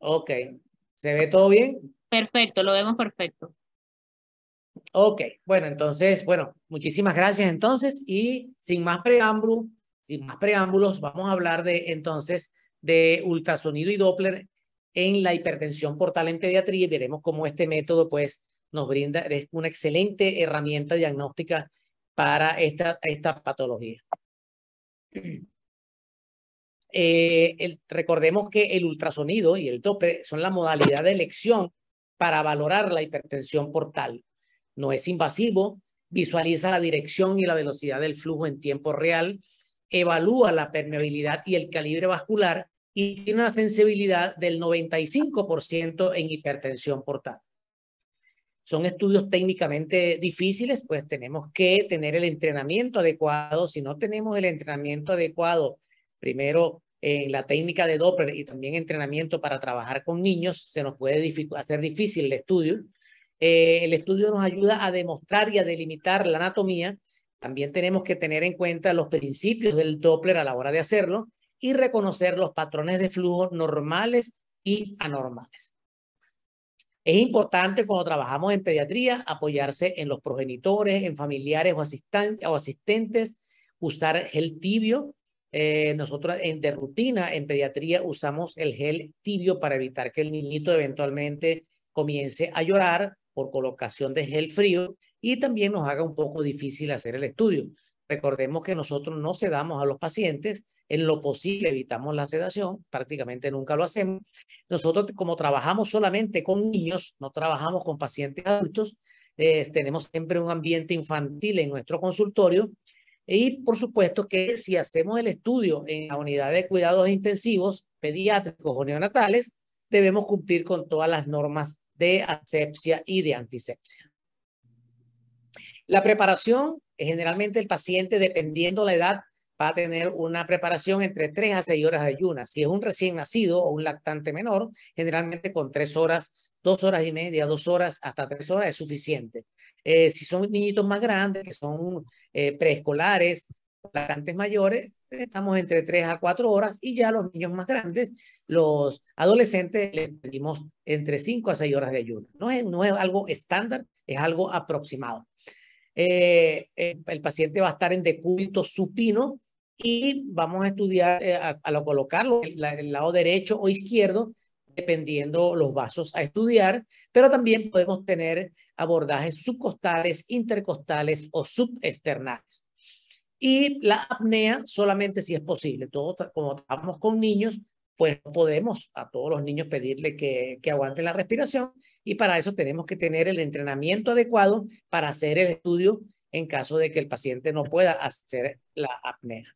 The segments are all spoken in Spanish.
Ok. ¿Se ve todo bien? Perfecto, lo vemos perfecto. Ok, bueno, entonces, bueno, muchísimas gracias entonces y sin más preámbulos, sin más preámbulos, vamos a hablar de entonces de ultrasonido y Doppler en la hipertensión portal en pediatría y veremos cómo este método pues nos brinda es una excelente herramienta diagnóstica para esta, esta patología. Eh, recordemos que el ultrasonido y el tope son la modalidad de elección para valorar la hipertensión portal. No es invasivo, visualiza la dirección y la velocidad del flujo en tiempo real, evalúa la permeabilidad y el calibre vascular y tiene una sensibilidad del 95% en hipertensión portal son estudios técnicamente difíciles, pues tenemos que tener el entrenamiento adecuado. Si no tenemos el entrenamiento adecuado, primero en eh, la técnica de Doppler y también entrenamiento para trabajar con niños, se nos puede hacer difícil el estudio. Eh, el estudio nos ayuda a demostrar y a delimitar la anatomía. También tenemos que tener en cuenta los principios del Doppler a la hora de hacerlo y reconocer los patrones de flujo normales y anormales. Es importante cuando trabajamos en pediatría apoyarse en los progenitores, en familiares o, asistentes, o asistentes, usar gel tibio. Eh, nosotros en, de rutina en pediatría usamos el gel tibio para evitar que el niñito eventualmente comience a llorar por colocación de gel frío y también nos haga un poco difícil hacer el estudio. Recordemos que nosotros no sedamos a los pacientes, en lo posible evitamos la sedación, prácticamente nunca lo hacemos. Nosotros como trabajamos solamente con niños, no trabajamos con pacientes adultos, eh, tenemos siempre un ambiente infantil en nuestro consultorio y por supuesto que si hacemos el estudio en la unidad de cuidados intensivos pediátricos o neonatales, debemos cumplir con todas las normas de asepsia y de antisepsia. La preparación eh, generalmente el paciente, dependiendo la edad, va a tener una preparación entre 3 a 6 horas de ayuna. Si es un recién nacido o un lactante menor, generalmente con 3 horas, 2 horas y media, 2 horas, hasta 3 horas es suficiente. Eh, si son niñitos más grandes, que son eh, preescolares, lactantes mayores, estamos entre 3 a 4 horas y ya los niños más grandes, los adolescentes, le pedimos entre 5 a 6 horas de ayuno. no es algo estándar, es algo aproximado. Eh, eh, el paciente va a estar en decúbito supino y vamos a estudiar, eh, a, a, colocarlo en el lado derecho o izquierdo, dependiendo los vasos a estudiar, pero también podemos tener abordajes subcostales, intercostales o subesternales. Y la apnea solamente si es posible. todos como estamos con niños, pues podemos a todos los niños pedirle que, que aguanten la respiración y para eso tenemos que tener el entrenamiento adecuado para hacer el estudio en caso de que el paciente no pueda hacer la apnea.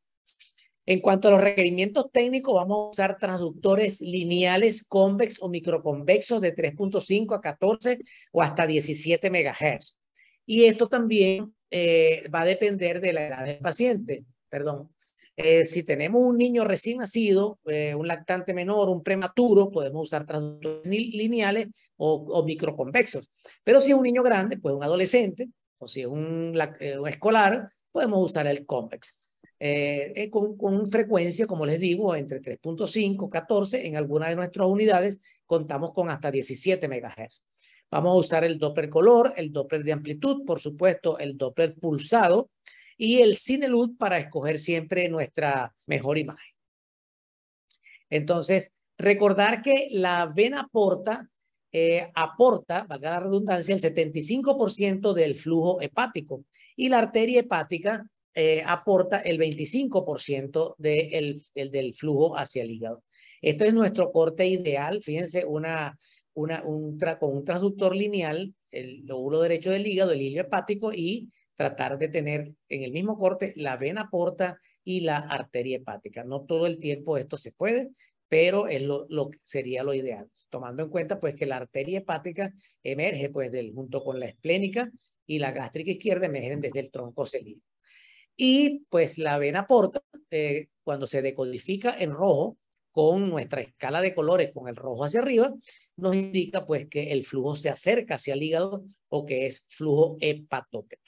En cuanto a los requerimientos técnicos, vamos a usar transductores lineales convex o microconvexos de 3.5 a 14 o hasta 17 MHz. Y esto también eh, va a depender de la edad del paciente. Perdón. Eh, si tenemos un niño recién nacido, eh, un lactante menor, un prematuro, podemos usar transductores lineales o, microconvexos. Pero si es un niño grande, pues un adolescente, o si es un, eh, escolar, podemos usar el eh, eh, convex. con, frecuencia, como les digo, entre 3.5, 14, en alguna de nuestras unidades contamos con hasta 17 MHz. Vamos a usar el Doppler color, el Doppler de amplitud, por supuesto, el Doppler pulsado y el cine para escoger siempre nuestra mejor imagen. Entonces, recordar que la vena porta eh, aporta, valga la redundancia, el 75% del flujo hepático y la arteria hepática eh, aporta el 25% del flujo hacia el hígado. Este es nuestro corte ideal, fíjense, una, una, un con un transductor lineal, el lóbulo derecho del hígado, el hilo hepático y tratar de tener en el mismo corte la vena porta y la arteria hepática. No todo el tiempo esto se puede, pero es lo, que sería lo ideal, tomando en cuenta pues que la arteria hepática emerge pues del, junto con la esplénica y la gástrica izquierda emergen desde el tronco celíaco. Y pues la vena porta, eh, cuando se decodifica en rojo con nuestra escala de colores, con el rojo hacia arriba, nos indica pues que el flujo se acerca hacia el hígado o que es flujo hepatócrito.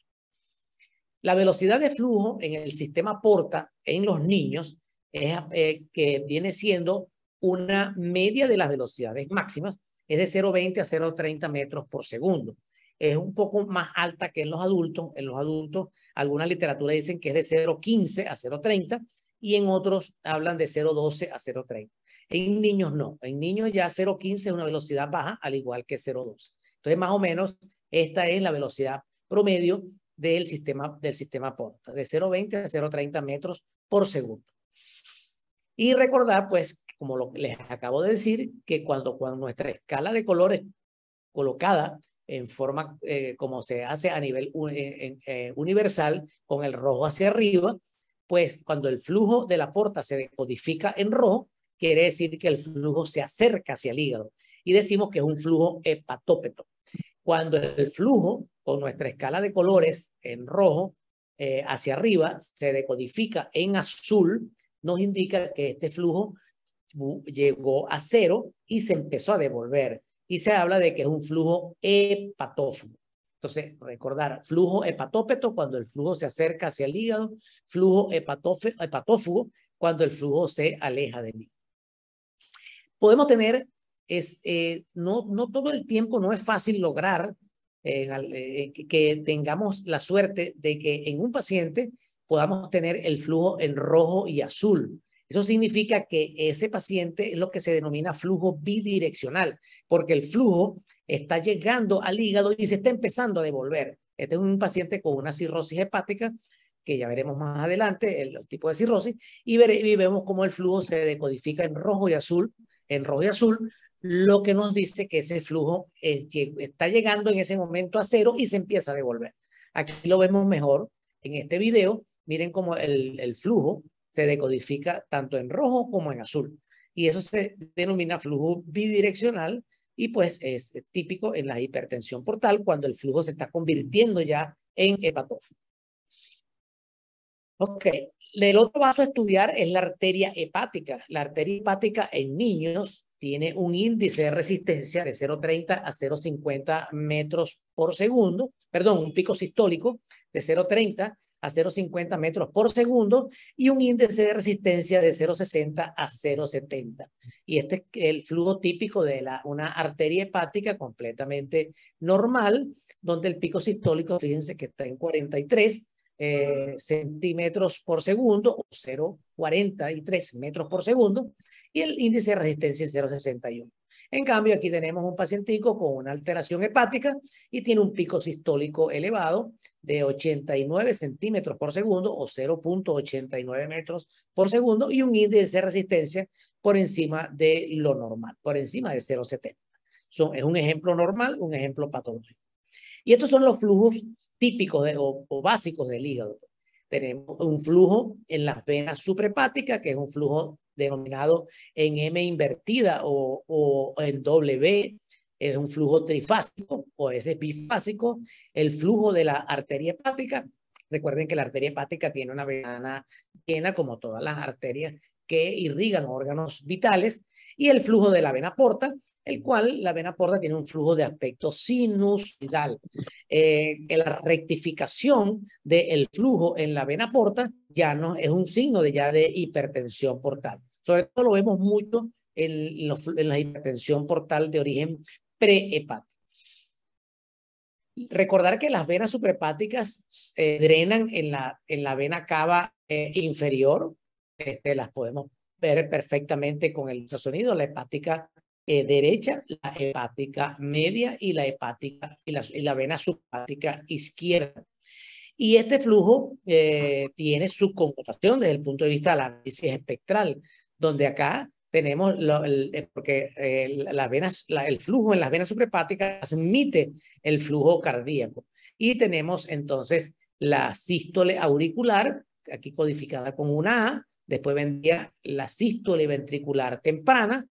La velocidad de flujo en el sistema porta en los niños eh, que viene siendo una media de las velocidades máximas, es de 0,20 a 0,30 metros por segundo. Es un poco más alta que en los adultos. En los adultos, alguna literatura dicen que es de 0,15 a 0,30 y en otros hablan de 0,12 a 0,30. En niños no. En niños ya 0,15 es una velocidad baja, al igual que 0,12. Entonces, más o menos, esta es la velocidad promedio del sistema, del sistema Porta, de 0,20 a 0,30 metros por segundo. Y recordar, pues, como les acabo de decir, que cuando, nuestra escala de colores colocada en forma eh, como se hace a nivel eh, universal, con el rojo hacia arriba, pues cuando el flujo de la porta se decodifica en rojo, quiere decir que el flujo se acerca hacia el hígado y decimos que es un flujo hepatópeto. Cuando el flujo con nuestra escala de colores en rojo eh, hacia arriba se decodifica en azul, nos indica que este flujo llegó a cero y se empezó a devolver. Y se habla de que es un flujo hepatófugo. Entonces, recordar, flujo hepatópeto cuando el flujo se acerca hacia el hígado, flujo hepatófugo cuando el flujo se aleja de hígado. Podemos tener, es, eh, no, no todo el tiempo, no es fácil lograr eh, eh, que tengamos la suerte de que en un paciente podamos tener el flujo en rojo y azul. Eso significa que ese paciente es lo que se denomina flujo bidireccional, porque el flujo está llegando al hígado y se está empezando a devolver. Este es un paciente con una cirrosis hepática, que ya veremos más adelante, el, tipo de cirrosis, y, vemos cómo el flujo se decodifica en rojo y azul, en rojo y azul, lo que nos dice que ese flujo está llegando en ese momento a cero y se empieza a devolver. Aquí lo vemos mejor en este video, miren cómo el, flujo se decodifica tanto en rojo como en azul. Y eso se denomina flujo bidireccional y pues es típico en la hipertensión portal cuando el flujo se está convirtiendo ya en hepatófilo. Ok, el otro vaso a estudiar es la arteria hepática. La arteria hepática en niños tiene un índice de resistencia de 0,30 a 0,50 metros por segundo, perdón, un pico sistólico de 0,30 a 0,50 metros por segundo y un índice de resistencia de 0,60 a 0,70. Y este es el flujo típico de la, una arteria hepática completamente normal, donde el pico sistólico, fíjense que está en 43 eh, centímetros por segundo o 0,43 metros por segundo y el índice de resistencia es 0,61. En cambio, aquí tenemos un pacientico con una alteración hepática y tiene un pico sistólico elevado de 89 centímetros por segundo o 0.89 metros por segundo y un índice de resistencia por encima de lo normal, por encima de 0.70. es un ejemplo normal, un ejemplo patológico. Y estos son los flujos típicos o, básicos del hígado. Tenemos un flujo en las venas suprahepáticas, que es un flujo denominado en M invertida o, en W, es un flujo trifásico o es bifásico, el flujo de la arteria hepática. Recuerden que la arteria hepática tiene una vena llena, como todas las arterias que irrigan órganos vitales, y el flujo de la vena porta, el cual la vena porta tiene un flujo de aspecto sinusoidal. Eh, la rectificación del flujo en la vena porta ya no es un signo de, ya de hipertensión portal. Sobre todo lo vemos mucho en, la hipertensión portal de origen prehepático. Recordar que las venas suprahepáticas eh, drenan en la, en la vena cava eh, inferior, este, las podemos ver perfectamente con el ultrasonido, la hepática eh, derecha, la hepática media y la hepática y la, vena subhepática izquierda. Y este flujo tiene su connotación desde el punto de vista de la análisis espectral donde acá tenemos, eh, porque eh, venas, el flujo en las venas suprepáticas admite el flujo cardíaco. Y tenemos entonces la sístole auricular, aquí codificada con una A, después vendría la sístole ventricular temprana,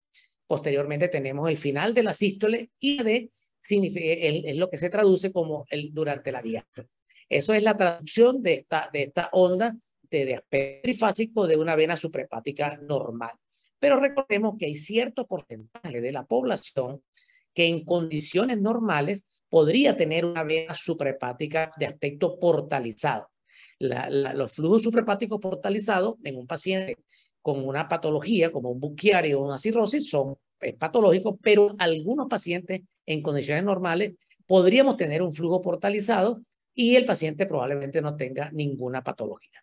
posteriormente tenemos el final de la sístole y de es lo que se traduce como el durante la diástole. Eso es la traducción de esta, de esta onda de, aspecto trifásico de una vena suprepática normal. Pero recordemos que hay cierto porcentaje de la población que en condiciones normales podría tener una vena suprepática de aspecto portalizado. los flujos suprepáticos portalizados en un paciente con una patología como un buquiario o una cirrosis son patológicos, pero algunos pacientes en condiciones normales podríamos tener un flujo portalizado y el paciente probablemente no tenga ninguna patología.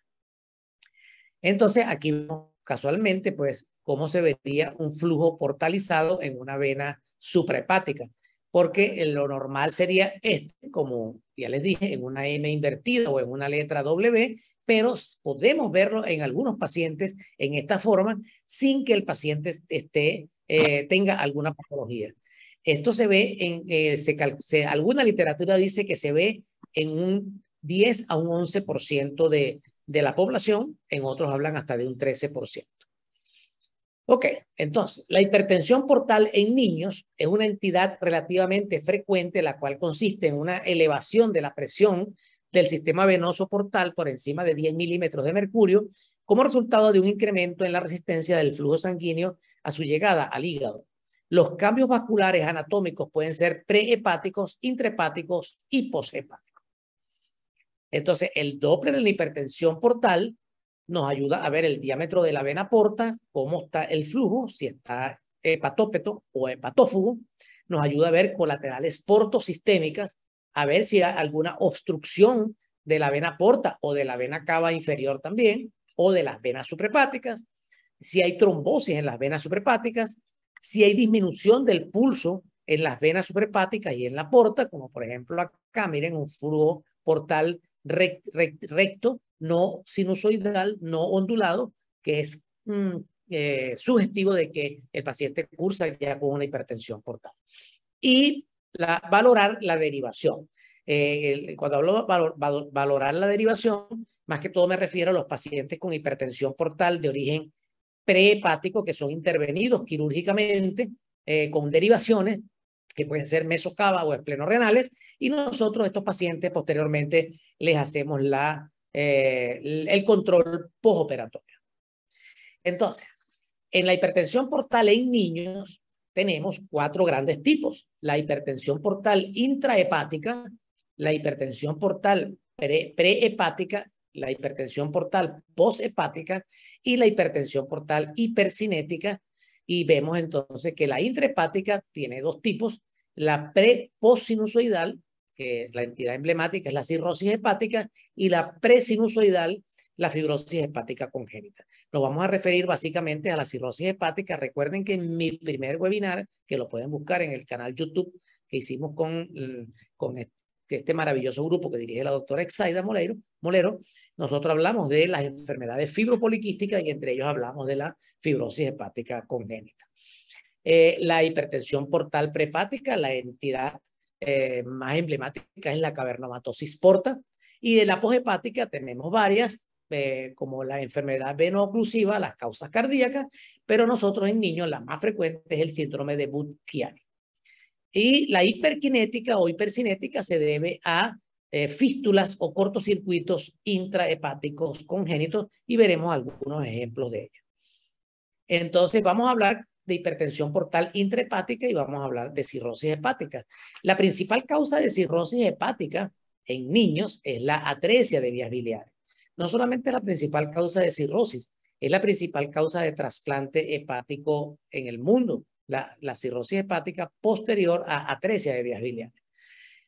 Entonces, aquí vemos casualmente, pues, cómo se vería un flujo portalizado en una vena suprahepática, porque lo normal sería este, como ya les dije, en una M invertida o en una letra W, pero podemos verlo en algunos pacientes en esta forma sin que el paciente esté, eh, tenga alguna patología. Esto se ve en, eh, alguna literatura dice que se ve en un 10 a un 11% de, de la población, en otros hablan hasta de un 13%. Ok, entonces, la hipertensión portal en niños es una entidad relativamente frecuente, la cual consiste en una elevación de la presión del sistema venoso portal por encima de 10 milímetros de mercurio, como resultado de un incremento en la resistencia del flujo sanguíneo a su llegada al hígado. Los cambios vasculares anatómicos pueden ser prehepáticos, intrahepáticos y poshepáticos. Entonces, el Doppler en la hipertensión portal nos ayuda a ver el diámetro de la vena porta, cómo está el flujo, si está hepatópeto o hepatófugo, nos ayuda a ver colaterales portosistémicas, a ver si hay alguna obstrucción de la vena porta o de la vena cava inferior también, o de las venas suprepáticas, si hay trombosis en las venas suprepáticas, si hay disminución del pulso en las venas suprepáticas y en la porta, como por ejemplo acá, miren un flujo portal recto, no sinusoidal, no ondulado, que es mm, eh, sugestivo de que el paciente cursa ya con una hipertensión portal. Y la, valorar la derivación. Eh, cuando hablo de valorar la derivación, más que todo me refiero a los pacientes con hipertensión portal de origen prehepático que son intervenidos quirúrgicamente eh, con derivaciones que pueden ser mesocava o renales y nosotros estos pacientes posteriormente les hacemos la, eh, el control postoperatorio. Entonces, en la hipertensión portal en niños tenemos cuatro grandes tipos. La hipertensión portal intrahepática, la hipertensión portal prehepática, la hipertensión portal poshepática y la hipertensión portal hipercinética. Y vemos entonces que la intrahepática tiene dos tipos, la preposinusoidal que la entidad emblemática es la cirrosis hepática y la presinusoidal, la fibrosis hepática congénita. Nos vamos a referir básicamente a la cirrosis hepática. Recuerden que en mi primer webinar, que lo pueden buscar en el canal YouTube que hicimos con, mm, con este maravilloso grupo que dirige la doctora Exaida Molero, Molero, nosotros hablamos de las enfermedades fibropoliquísticas y entre ellos hablamos de la fibrosis hepática congénita. Eh, la hipertensión portal prepática, la entidad eh, más emblemática es la cavernomatosis porta. Y de la poshepática tenemos varias, eh, como la enfermedad veno las causas cardíacas, pero nosotros en niños la más frecuente es el síndrome de budd Y la hiperkinética o hipercinética se debe a eh, fístulas o cortocircuitos intrahepáticos congénitos y veremos algunos ejemplos de ello. Entonces vamos a hablar de hipertensión portal intrahepática y vamos a hablar de cirrosis hepática. La principal causa de cirrosis hepática en niños es la atresia de vías biliares. No solamente la principal causa de cirrosis, es la principal causa de trasplante hepático en el mundo, la, cirrosis hepática posterior a atresia de vías biliares.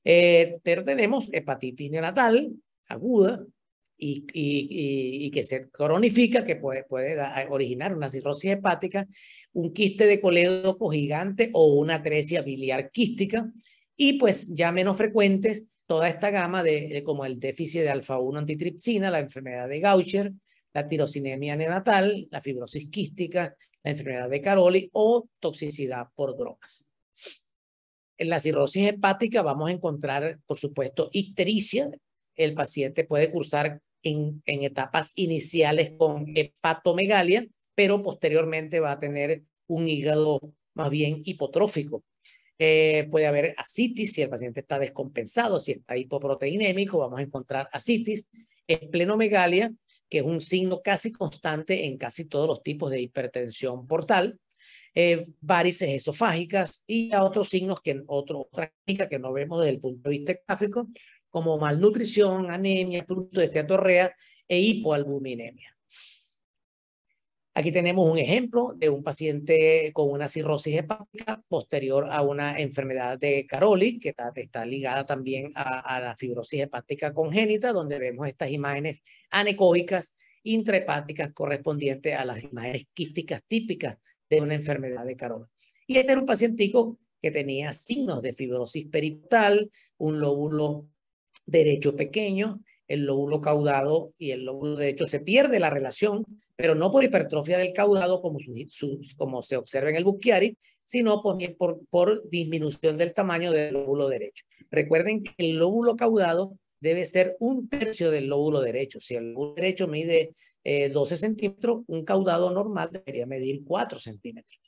Eh, pero tenemos hepatitis neonatal aguda, y, que se cronifica, que puede, originar una cirrosis hepática, un quiste de colédoco gigante o una atresia biliar quística, y pues ya menos frecuentes toda esta gama de, como el déficit de alfa-1 antitripsina, la enfermedad de Gaucher, la tirosinemia neonatal, la fibrosis quística, la enfermedad de Caroli o toxicidad por drogas. En la cirrosis hepática vamos a encontrar, por supuesto, ictericia. El paciente puede cursar en, etapas iniciales con hepatomegalia, pero posteriormente va a tener un hígado más bien hipotrófico. Eh, puede haber asitis si el paciente está descompensado, si está hipoproteinémico, vamos a encontrar ascitis. Esplenomegalia, que es un signo casi constante en casi todos los tipos de hipertensión portal. Eh, varices esofágicas y otros signos que que no vemos desde el punto de vista gráfico, como malnutrición, anemia, producto de esteatorrea e hipoalbuminemia. Aquí tenemos un ejemplo de un paciente con una cirrosis hepática posterior a una enfermedad de Caroli, que está, ligada también a, la fibrosis hepática congénita, donde vemos estas imágenes anecoicas intrahepáticas correspondientes a las imágenes quísticas típicas de una enfermedad de Caroli. Y este era un pacientico que tenía signos de fibrosis peripital, un lóbulo derecho pequeño, el lóbulo caudado y el lóbulo derecho. Se pierde la relación, pero no por hipertrofia del caudado como, se observa en el buquiari sino por, disminución del tamaño del lóbulo derecho. Recuerden que el lóbulo caudado debe ser un tercio del lóbulo derecho. Si el lóbulo derecho mide 12 eh, centímetros, un caudado normal debería medir 4 centímetros.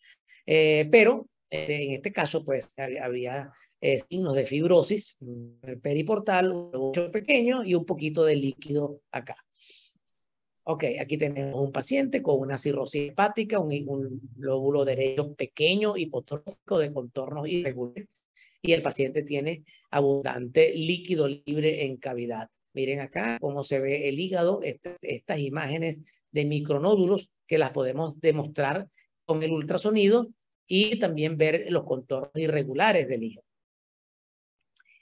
Eh, pero este, en este caso, pues había eh, signos de fibrosis, mm, periportal, un pequeño y un poquito de líquido acá. Ok, aquí tenemos un paciente con una cirrosis hepática, un, lóbulo derecho pequeño, hipotrófico, de contornos irregulares, y el paciente tiene abundante líquido libre en cavidad. Miren acá cómo se ve el hígado, este, estas imágenes de micronódulos que las podemos demostrar con el ultrasonido y también ver los contornos irregulares del hígado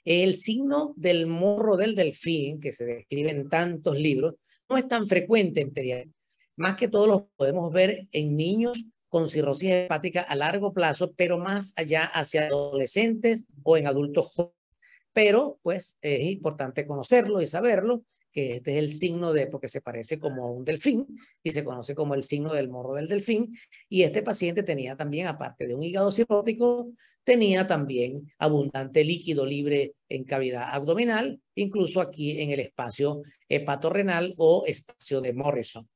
El signo del morro del delfín, que se describe en tantos libros, no es tan frecuente en pediatría. Más que todo lo podemos ver en niños con cirrosis hepática a largo plazo, pero más allá hacia adolescentes o en adultos jóvenes. Pero, pues, es importante conocerlo y saberlo este es el signo de, porque se parece como a un delfín y se conoce como el signo del morro del delfín. Y este paciente tenía también, aparte de un hígado cirrótico, tenía también abundante líquido libre en cavidad abdominal, incluso aquí en el espacio hepatorrenal o espacio de Morrison.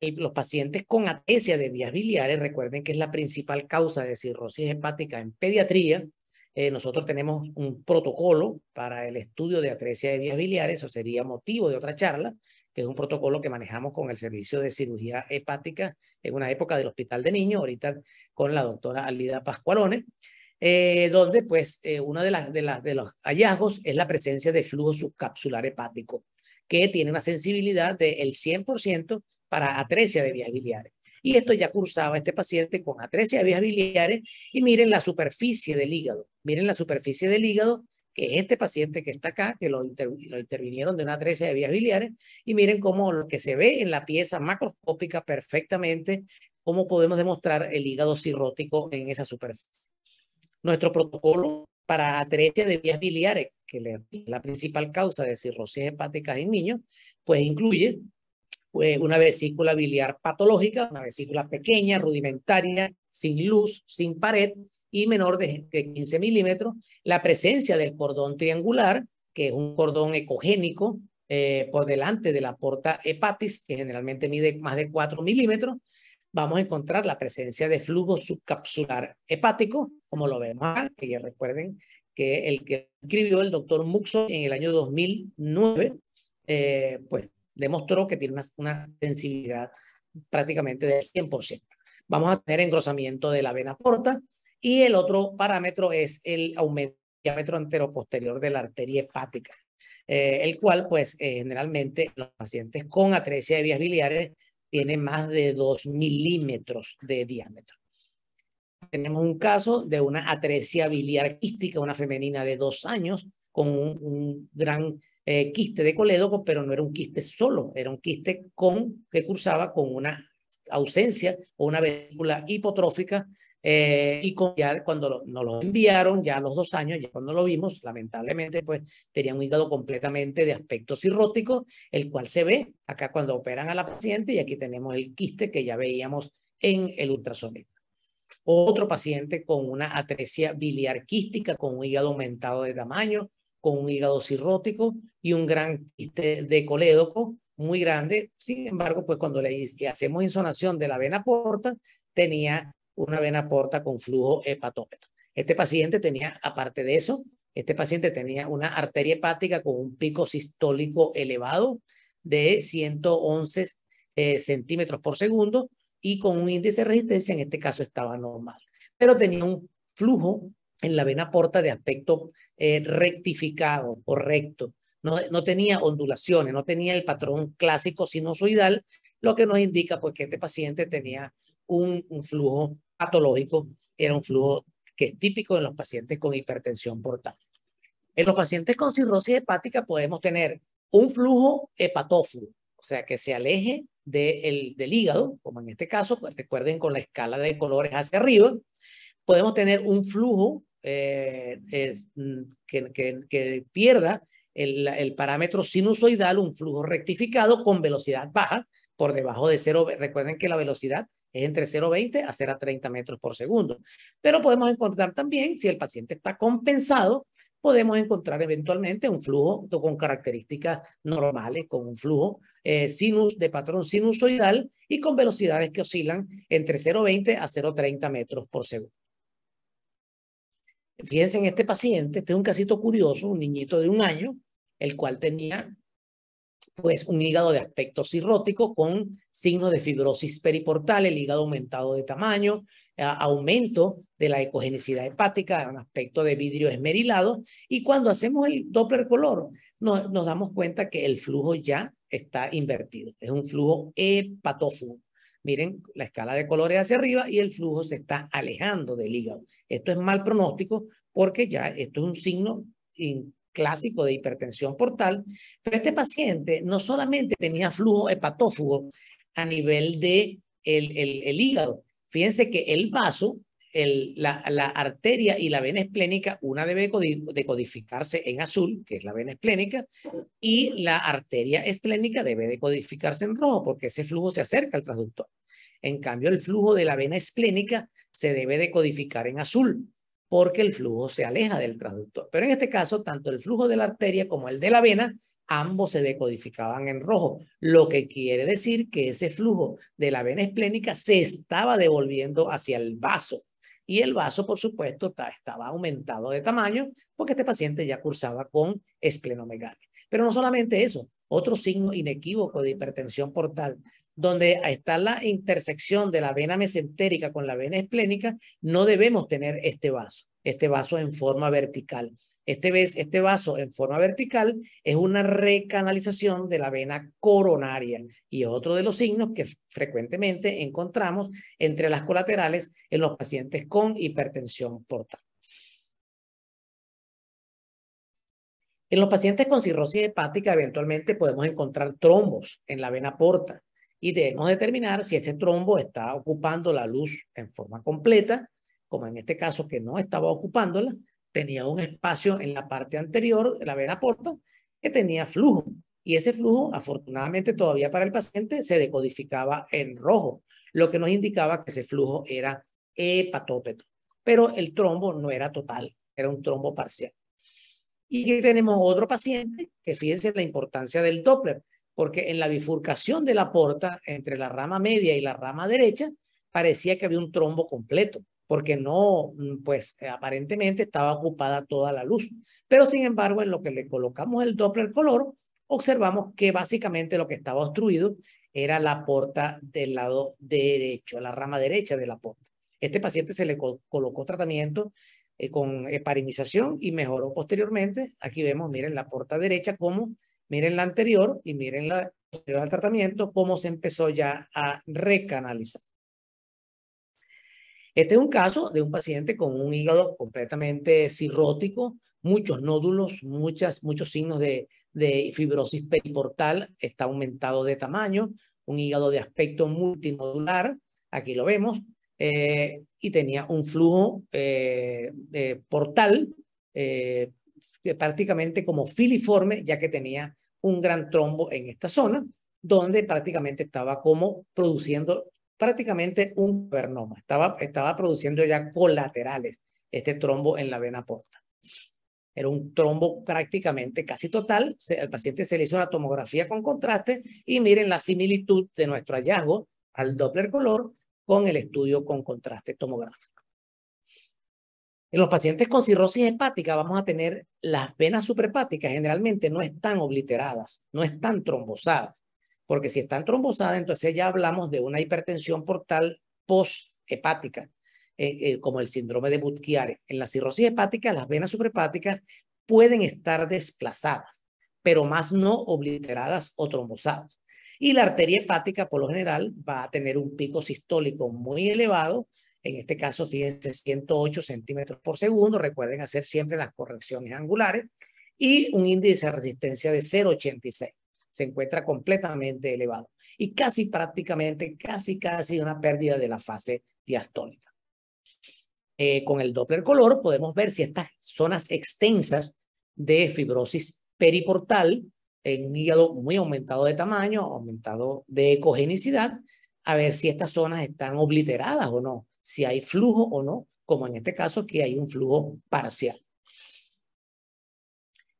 los pacientes con atesia de vías biliares, recuerden que es la principal causa de cirrosis hepática en pediatría, eh, nosotros tenemos un protocolo para el estudio de atresia de vías biliares, eso sería motivo de otra charla, que es un protocolo que manejamos con el servicio de cirugía hepática en una época del Hospital de Niños, ahorita con la doctora Alida Pascualone, eh, donde pues eh, uno de, las de, de los hallazgos es la presencia de flujo subcapsular hepático, que tiene una sensibilidad del 100% para atresia de vías biliares y esto ya cursaba este paciente con atresia de vías biliares y miren la superficie del hígado, miren la superficie del hígado que es este paciente que está acá, que lo, intervinieron de una atresia de vías biliares, y miren cómo lo que se ve en la pieza macroscópica perfectamente, cómo podemos demostrar el hígado cirrótico en esa superficie. Nuestro protocolo para atresia de vías biliares, que es la principal causa de cirrosis hepática en niños, pues incluye una vesícula biliar patológica, una vesícula pequeña, rudimentaria, sin luz, sin pared y menor de, 15 milímetros, la presencia del cordón triangular, que es un cordón ecogénico eh, por delante de la porta hepatis, que generalmente mide más de 4 milímetros, vamos a encontrar la presencia de flujo subcapsular hepático, como lo vemos acá, que ya recuerden que el que escribió el doctor Muxo en el año 2009, eh, pues demostró que tiene una, sensibilidad prácticamente del 100%. Vamos a tener engrosamiento de la vena porta y el otro parámetro es el aumento del diámetro anteroposterior de la arteria hepática, eh, el cual pues eh, generalmente los pacientes con atresia de vías biliares tienen más de 2 milímetros de diámetro. Tenemos un caso de una atresia biliar quística, una femenina de dos años con un gran eh, quiste de colédoco pero no era un quiste solo, era un quiste con, que cursaba con una ausencia o una vesícula hipotrófica eh, y cuando no nos lo enviaron, ya a los dos años, ya cuando lo vimos, lamentablemente, pues tenía un hígado completamente de aspecto cirrótico, el cual se ve acá cuando operan a la paciente y aquí tenemos el quiste que ya veíamos en el ultrasonido. Otro paciente con una atresia biliar quística, con un hígado aumentado de tamaño, con un hígado cirrótico y un gran de colédoco muy grande. Sin embargo, pues cuando le hacemos insonación de la vena porta, tenía una vena porta con flujo hepatómetro. Este paciente tenía, aparte de eso, este paciente tenía una arteria hepática con un pico sistólico elevado de 111 eh, centímetros por segundo y con un índice de resistencia, en este caso estaba normal, pero tenía un flujo en la vena porta de aspecto eh, rectificado o recto. No, no, tenía ondulaciones, no tenía el patrón clásico sinusoidal, lo que nos indica pues, que este paciente tenía un, flujo patológico, era un flujo que es típico en los pacientes con hipertensión portal. En los pacientes con cirrosis hepática podemos tener un flujo hepatófilo, o sea, que se aleje del hígado, como en este caso, pues, recuerden con la escala de colores hacia arriba, podemos tener un flujo eh, es, mm, que, pierda el, parámetro sinusoidal, un flujo rectificado con velocidad baja por debajo de 0. Recuerden que la velocidad es entre 0,20 a 0,30 metros por segundo. Pero podemos encontrar también, si el paciente está compensado, podemos encontrar eventualmente un flujo con características normales, con un flujo eh, sinus de patrón sinusoidal y con velocidades que oscilan entre 0,20 a 0,30 metros por segundo. Fíjense en este paciente, este es un casito curioso, un niñito de un año, el cual tenía pues un hígado de aspecto cirrótico con signos de fibrosis periportal, el hígado aumentado de tamaño, aumento de la ecogenicidad hepática, un aspecto de vidrio esmerilado. Y cuando hacemos el Doppler color, nos damos cuenta que el flujo ya está invertido. Es un flujo hepatófugo. Miren, la escala de colores hacia arriba y el flujo se está alejando del hígado. Esto es mal pronóstico porque ya esto es un signo clásico de hipertensión portal, pero este paciente no solamente tenía flujo hepatófugo a nivel de el, hígado, fíjense que el vaso la, la, arteria y la vena esplénica, una debe decodificarse en azul, que es la vena esplénica, y la arteria esplénica debe decodificarse en rojo, porque ese flujo se acerca al transductor. En cambio, el flujo de la vena esplénica se debe decodificar en azul, porque el flujo se aleja del transductor. Pero en este caso, tanto el flujo de la arteria como el de la vena, ambos se decodificaban en rojo, lo que quiere decir que ese flujo de la vena esplénica se estaba devolviendo hacia el vaso y el vaso, por supuesto, estaba aumentado de tamaño porque este paciente ya cursaba con esplenomegalia. Pero no solamente eso, otro signo inequívoco de hipertensión portal, donde está la intersección de la vena mesentérica con la vena esplénica, no debemos tener este vaso, este vaso en forma vertical. Este, vez, este vaso en forma vertical es una recanalización de la vena coronaria y otro de los signos que frecuentemente encontramos entre las colaterales en los pacientes con hipertensión portal. En los pacientes con cirrosis hepática eventualmente podemos encontrar trombos en la vena porta y debemos determinar si ese trombo está ocupando la luz en forma completa, como en este caso que no estaba ocupándola, tenía un espacio en la parte anterior, la vena porta, que tenía flujo. Y ese flujo, afortunadamente todavía para el paciente, se decodificaba en rojo, lo que nos indicaba que ese flujo era hepatópeto. Pero el trombo no era total, era un trombo parcial. Y aquí tenemos otro paciente, que fíjense la importancia del Doppler, porque en la bifurcación de la porta entre la rama media y la rama derecha, parecía que había un trombo completo porque no, mm, pues eh, aparentemente estaba ocupada toda la luz. Pero sin embargo, en lo que le colocamos el Doppler color, observamos que básicamente lo que estaba obstruido era la porta del lado derecho, la rama derecha de la porta. Este paciente se le colocó tratamiento eh, con heparinización y mejoró posteriormente. Aquí vemos, miren la porta derecha, como, miren la anterior y miren la posterior al tratamiento, cómo se empezó ya a recanalizar. Este es un caso de un paciente con un hígado completamente cirrótico, muchos nódulos, muchas, muchos signos de, fibrosis periportal, está aumentado de tamaño, un hígado de aspecto multinodular, aquí lo vemos, eh, y tenía un flujo eh, eh, portal prácticamente como filiforme, ya que tenía un gran trombo en esta zona, donde prácticamente estaba como produciendo prácticamente un pernoma. Estaba, estaba produciendo ya colaterales este trombo en la vena porta. Era un trombo prácticamente casi total. al paciente se le hizo una tomografía con contraste y miren la similitud de nuestro hallazgo al Doppler color con el estudio con contraste tomográfico. En los pacientes con cirrosis hepática vamos a tener las venas suprahepáticas generalmente no están obliteradas, no están trombosadas porque si están trombosadas, entonces ya hablamos de una hipertensión portal posthepática, eh, eh como el síndrome de budd En la cirrosis hepática, las venas suprahepáticas pueden estar desplazadas, pero más no obliteradas o trombosadas. Y la arteria hepática, por lo general, va a tener un pico sistólico muy elevado, en este caso, 108 centímetros por segundo. Recuerden hacer siempre las correcciones angulares y un índice de resistencia de 0,86 se encuentra completamente elevado y casi prácticamente, casi casi una pérdida de la fase diastólica. Eh, con el Doppler color podemos ver si estas zonas extensas de fibrosis periportal en un hígado muy aumentado de tamaño, aumentado de ecogenicidad, a ver si estas zonas están obliteradas o no, si hay flujo o no, como en este caso que hay un flujo parcial.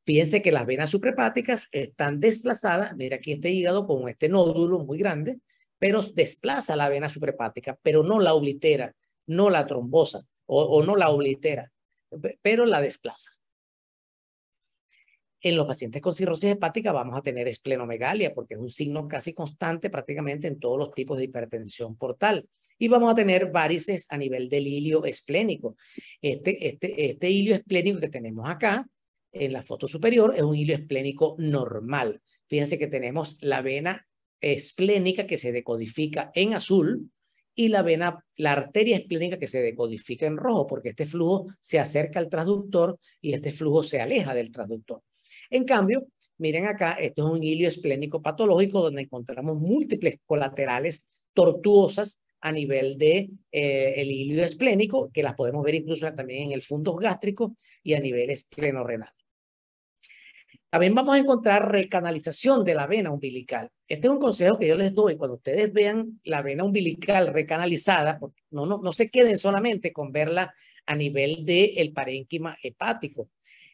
Fíjense que las venas suprepáticas están desplazadas. Mira aquí este hígado con este nódulo muy grande, pero desplaza la vena suprepática, pero no la oblitera, no la trombosa o, no la oblitera, pero la desplaza. En los pacientes con cirrosis hepática vamos a tener esplenomegalia porque es un signo casi constante prácticamente en todos los tipos de hipertensión portal. Y vamos a tener varices a nivel del hilio esplénico. Este, este, este esplénico que tenemos acá en la foto superior es un hilo esplénico normal. Fíjense que tenemos la vena esplénica que se decodifica en azul y la vena, la arteria esplénica que se decodifica en rojo, porque este flujo se acerca al transductor y este flujo se aleja del transductor. En cambio, miren acá, esto es un hilo esplénico patológico donde encontramos múltiples colaterales tortuosas a nivel de eh, el hilo esplénico, que las podemos ver incluso también en el fondo gástrico y a nivel esplenorrenal. También vamos a encontrar recanalización de la vena umbilical. Este es un consejo que yo les doy. Cuando ustedes vean la vena umbilical recanalizada, no, no, no se queden solamente con verla a nivel del el parénquima hepático.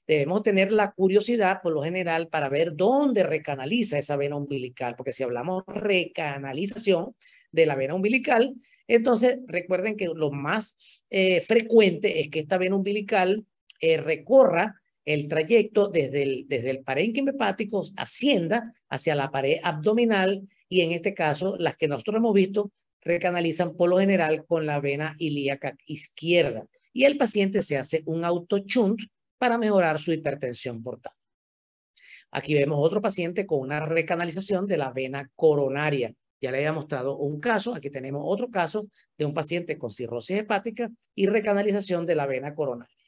Debemos tener la curiosidad, por lo general, para ver dónde recanaliza esa vena umbilical, porque si hablamos recanalización de la vena umbilical, entonces recuerden que lo más eh, frecuente es que esta vena umbilical eh, recorra el trayecto desde el, desde el parénquima hepático ascienda hacia la pared abdominal y en este caso las que nosotros hemos visto recanalizan por lo general con la vena ilíaca izquierda y el paciente se hace un autochunt para mejorar su hipertensión portal. Aquí vemos otro paciente con una recanalización de la vena coronaria. Ya le había mostrado un caso, aquí tenemos otro caso de un paciente con cirrosis hepática y recanalización de la vena coronaria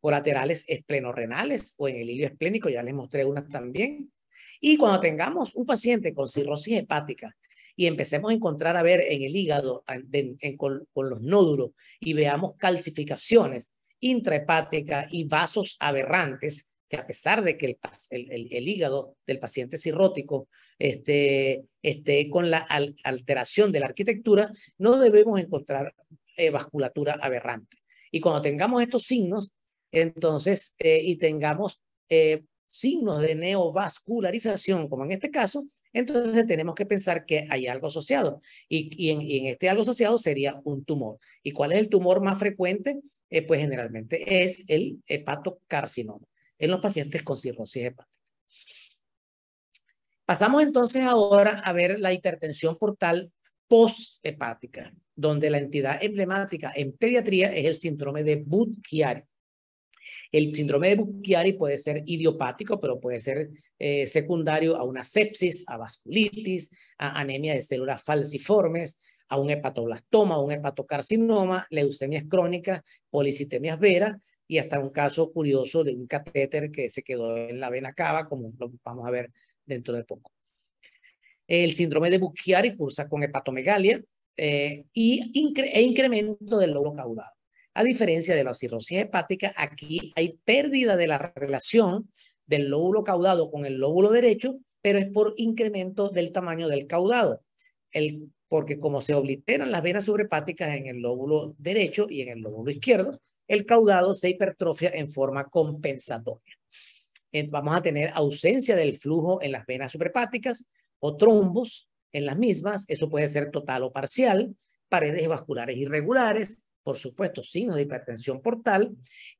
colaterales esplenorrenales o en el hilio esplénico, ya les mostré unas también. Y cuando tengamos un paciente con cirrosis hepática y empecemos a encontrar a ver en el hígado con, los nódulos y veamos calcificaciones intrahepáticas y vasos aberrantes, que a pesar de que el, el, hígado del paciente cirrótico este, esté este, con la alteración de la arquitectura, no debemos encontrar eh, vasculatura aberrante. Y cuando tengamos estos signos, entonces, eh, y tengamos eh, signos de neovascularización, como en este caso, entonces tenemos que pensar que hay algo asociado. Y, en, este algo asociado sería un tumor. ¿Y cuál es el tumor más frecuente? Eh, pues generalmente es el hepatocarcinoma en los pacientes con cirrosis hepática. Pasamos entonces ahora a ver la hipertensión portal posthepática, donde la entidad emblemática en pediatría es el síndrome de Budd-Chiari. El síndrome de Bucchiari puede ser idiopático, pero puede ser eh, secundario a una sepsis, a vasculitis, a anemia de células falciformes, a un hepatoblastoma, a un hepatocarcinoma, leucemias crónicas, policitemias veras y hasta un caso curioso de un catéter que se quedó en la vena cava, como lo vamos a ver dentro de poco. El síndrome de Bucchiari cursa con hepatomegalia eh, y e incremento del lóbulo caudal. A diferencia de la cirrosis hepática, aquí hay pérdida de la relación del lóbulo caudado con el lóbulo derecho, pero es por incremento del tamaño del caudado. El, porque como se obliteran las venas hepáticas en el lóbulo derecho y en el lóbulo izquierdo, el caudado se hipertrofia en forma compensatoria. Vamos a tener ausencia del flujo en las venas suprepáticas o trombos en las mismas, eso puede ser total o parcial, paredes vasculares irregulares, por supuesto, signos de hipertensión portal,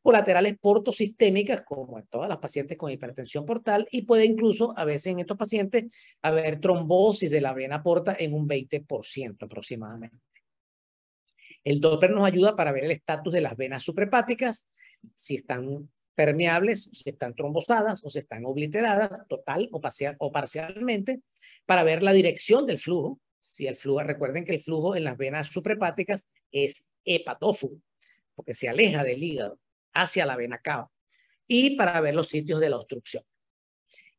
colaterales portosistémicas, como en todas las pacientes con hipertensión portal, y puede incluso, a veces en estos pacientes, haber trombosis de la vena porta en un 20% aproximadamente. El Doppler nos ayuda para ver el estatus de las venas suprepáticas, si están permeables, si están trombosadas o si están obliteradas, total o, o parcialmente, para ver la dirección del flujo. Si el flujo, recuerden que el flujo en las venas suprepáticas es hepatófugo porque se aleja del hígado hacia la vena cava y para ver los sitios de la obstrucción.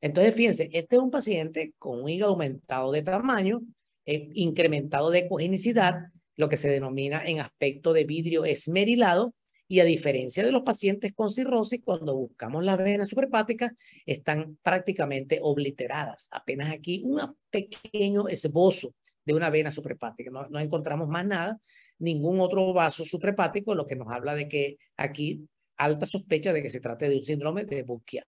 Entonces, fíjense, este es un paciente con un hígado aumentado de tamaño, eh, incrementado de ecogenicidad, lo que se denomina en aspecto de vidrio esmerilado, y a diferencia de los pacientes con cirrosis, cuando buscamos las vena suprepáticas, están prácticamente obliteradas. Apenas aquí un pequeño esbozo de una vena suprahepática. No, no encontramos más nada ningún otro vaso suprepático, lo que nos habla de que aquí alta sospecha de que se trate de un síndrome de Buquia.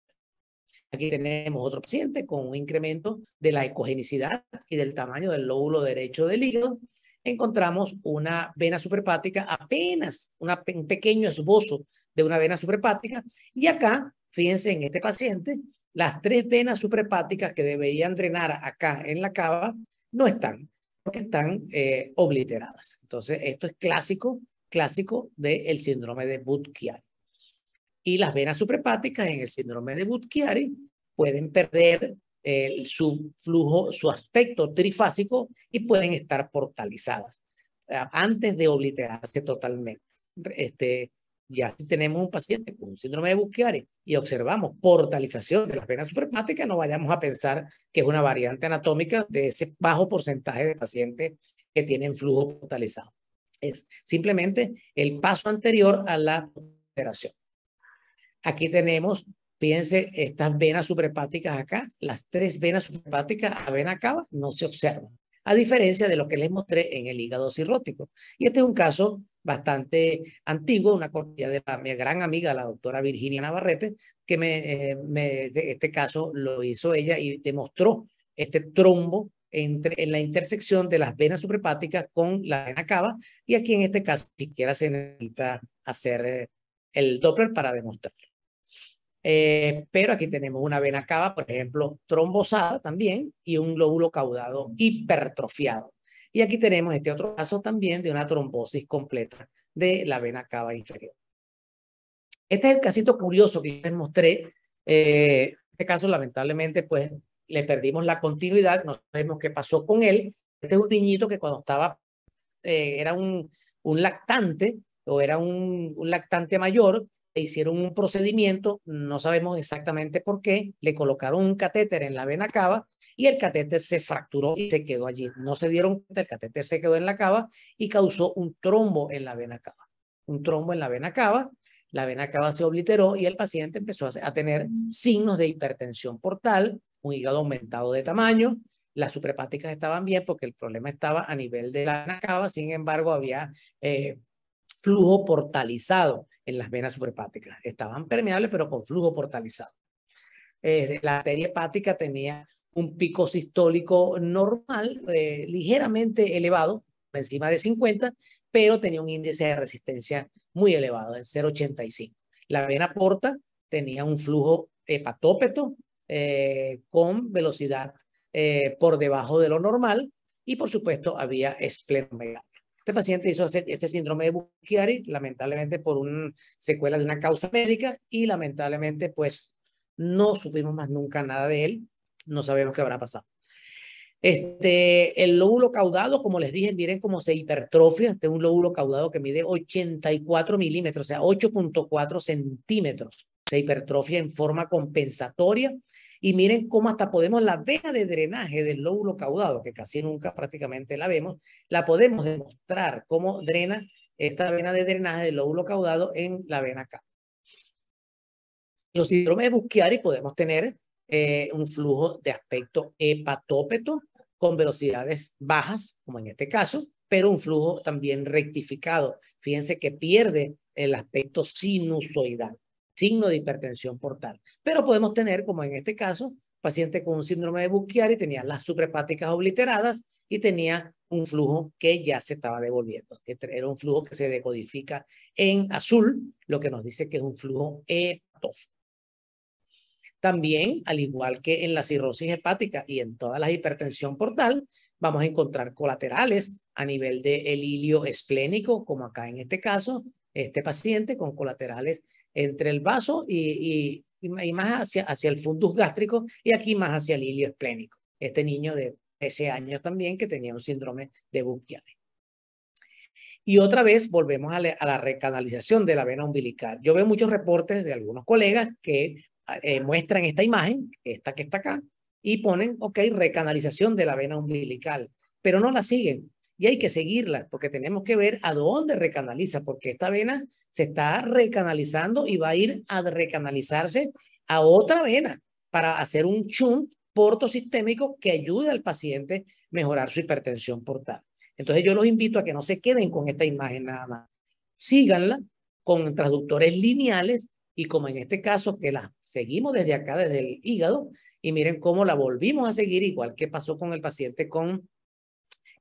Aquí tenemos otro paciente con un incremento de la ecogenicidad y del tamaño del lóbulo derecho del hígado. Encontramos una vena suprepática apenas un pequeño esbozo de una vena suprepática. Y acá, fíjense en este paciente, las tres venas suprepáticas que deberían drenar acá en la cava no están porque están eh, obliteradas. Entonces, esto es clásico, clásico del síndrome de budd Y las venas suprepáticas en el síndrome de budd pueden perder eh, su flujo, su aspecto trifásico y pueden estar portalizadas eh, antes de obliterarse totalmente. Este, ya si tenemos un paciente con síndrome de Buchiari y observamos portalización de las venas suprapáticas, no vayamos a pensar que es una variante anatómica de ese bajo porcentaje de pacientes que tienen flujo portalizado. Es simplemente el paso anterior a la operación. Aquí tenemos, piense estas venas suprepáticas acá, las tres venas suprapáticas a vena cava no se observan, a diferencia de lo que les mostré en el hígado cirrótico. Y este es un caso bastante antiguo, una cortilla de la, mi gran amiga, la doctora Virginia Navarrete, que me, eh, este caso lo hizo ella y demostró este trombo entre, en la intersección de las venas suprepáticas con la vena cava, y aquí en este caso siquiera se necesita hacer eh, el Doppler para demostrarlo. Eh, pero aquí tenemos una vena cava, por ejemplo, trombosada también, y un lóbulo caudado hipertrofiado. Y aquí tenemos este otro caso también de una trombosis completa de la vena cava inferior. Este es el casito curioso que les mostré. Eh, este caso, lamentablemente, pues le perdimos la continuidad, no sabemos qué pasó con él. Este es un niñito que cuando estaba, eh, era un, un lactante o era un, un, lactante mayor hicieron un procedimiento, no sabemos exactamente por qué, le colocaron un catéter en la vena cava y el catéter se fracturó y se quedó allí. No se dieron cuenta, el catéter se quedó en la cava y causó un trombo en la vena cava. Un trombo en la vena cava, la vena cava se obliteró y el paciente empezó a tener mm. signos de hipertensión portal, un hígado aumentado de tamaño, las suprepáticas estaban bien porque el problema estaba a nivel de la vena cava, sin embargo había eh, flujo portalizado en las venas suprahepáticas. Estaban permeables, pero con flujo portalizado. Eh, la arteria hepática tenía un pico sistólico normal, eh, ligeramente elevado, encima de 50, pero tenía un índice de resistencia muy elevado, en 0,85. La vena porta tenía un flujo hepatópeto eh, con velocidad por debajo de lo normal y, por supuesto, había esplenomegalia. Este paciente hizo este síndrome de Bucchiari, lamentablemente por una secuela de una causa médica y lamentablemente pues no supimos más nunca nada de él, no sabemos qué habrá pasado. Este, el lóbulo caudado, como les dije, miren cómo se hipertrofia. Este es un lóbulo caudado que mide 84 milímetros, o sea, 8.4 centímetros. Se hipertrofia en forma compensatoria y miren cómo hasta podemos la vena de drenaje del lóbulo caudado, que casi nunca prácticamente la vemos, la podemos demostrar cómo drena esta vena de drenaje del lóbulo caudado en la vena K. Los síndromes de y podemos tener eh, un flujo de aspecto hepatópeto con velocidades bajas, como en este caso, pero un flujo también rectificado. Fíjense que pierde el aspecto sinusoidal signo de hipertensión portal. Pero podemos tener, como en este caso, paciente con un síndrome de Bucchiari, tenía las suprepáticas obliteradas y tenía un flujo que ya se estaba devolviendo. Era un flujo que se decodifica en azul, lo que nos dice que es un flujo hepatoso. También, al igual que en la cirrosis hepática y en toda la hipertensión portal, vamos a encontrar colaterales a nivel del de esplénico, como acá en este caso, este paciente con colaterales entre el vaso y, más hacia, hacia el fundus gástrico y aquí más hacia el ilio esplénico. Este niño de ese año también que tenía un síndrome de Budd-Chiari Y otra vez volvemos a la, recanalización de la vena umbilical. Yo veo muchos reportes de algunos colegas que eh, muestran esta imagen, esta que está acá, y ponen, ok, recanalización de la vena umbilical, pero no la siguen. Y hay que seguirla porque tenemos que ver a dónde recanaliza, porque esta vena se está recanalizando y va a ir a recanalizarse a otra vena para hacer un porto portosistémico que ayude al paciente a mejorar su hipertensión portal. Entonces yo los invito a que no se queden con esta imagen nada más. Síganla con transductores lineales y como en este caso que la seguimos desde acá, desde el hígado, y miren cómo la volvimos a seguir, igual que pasó con el paciente con,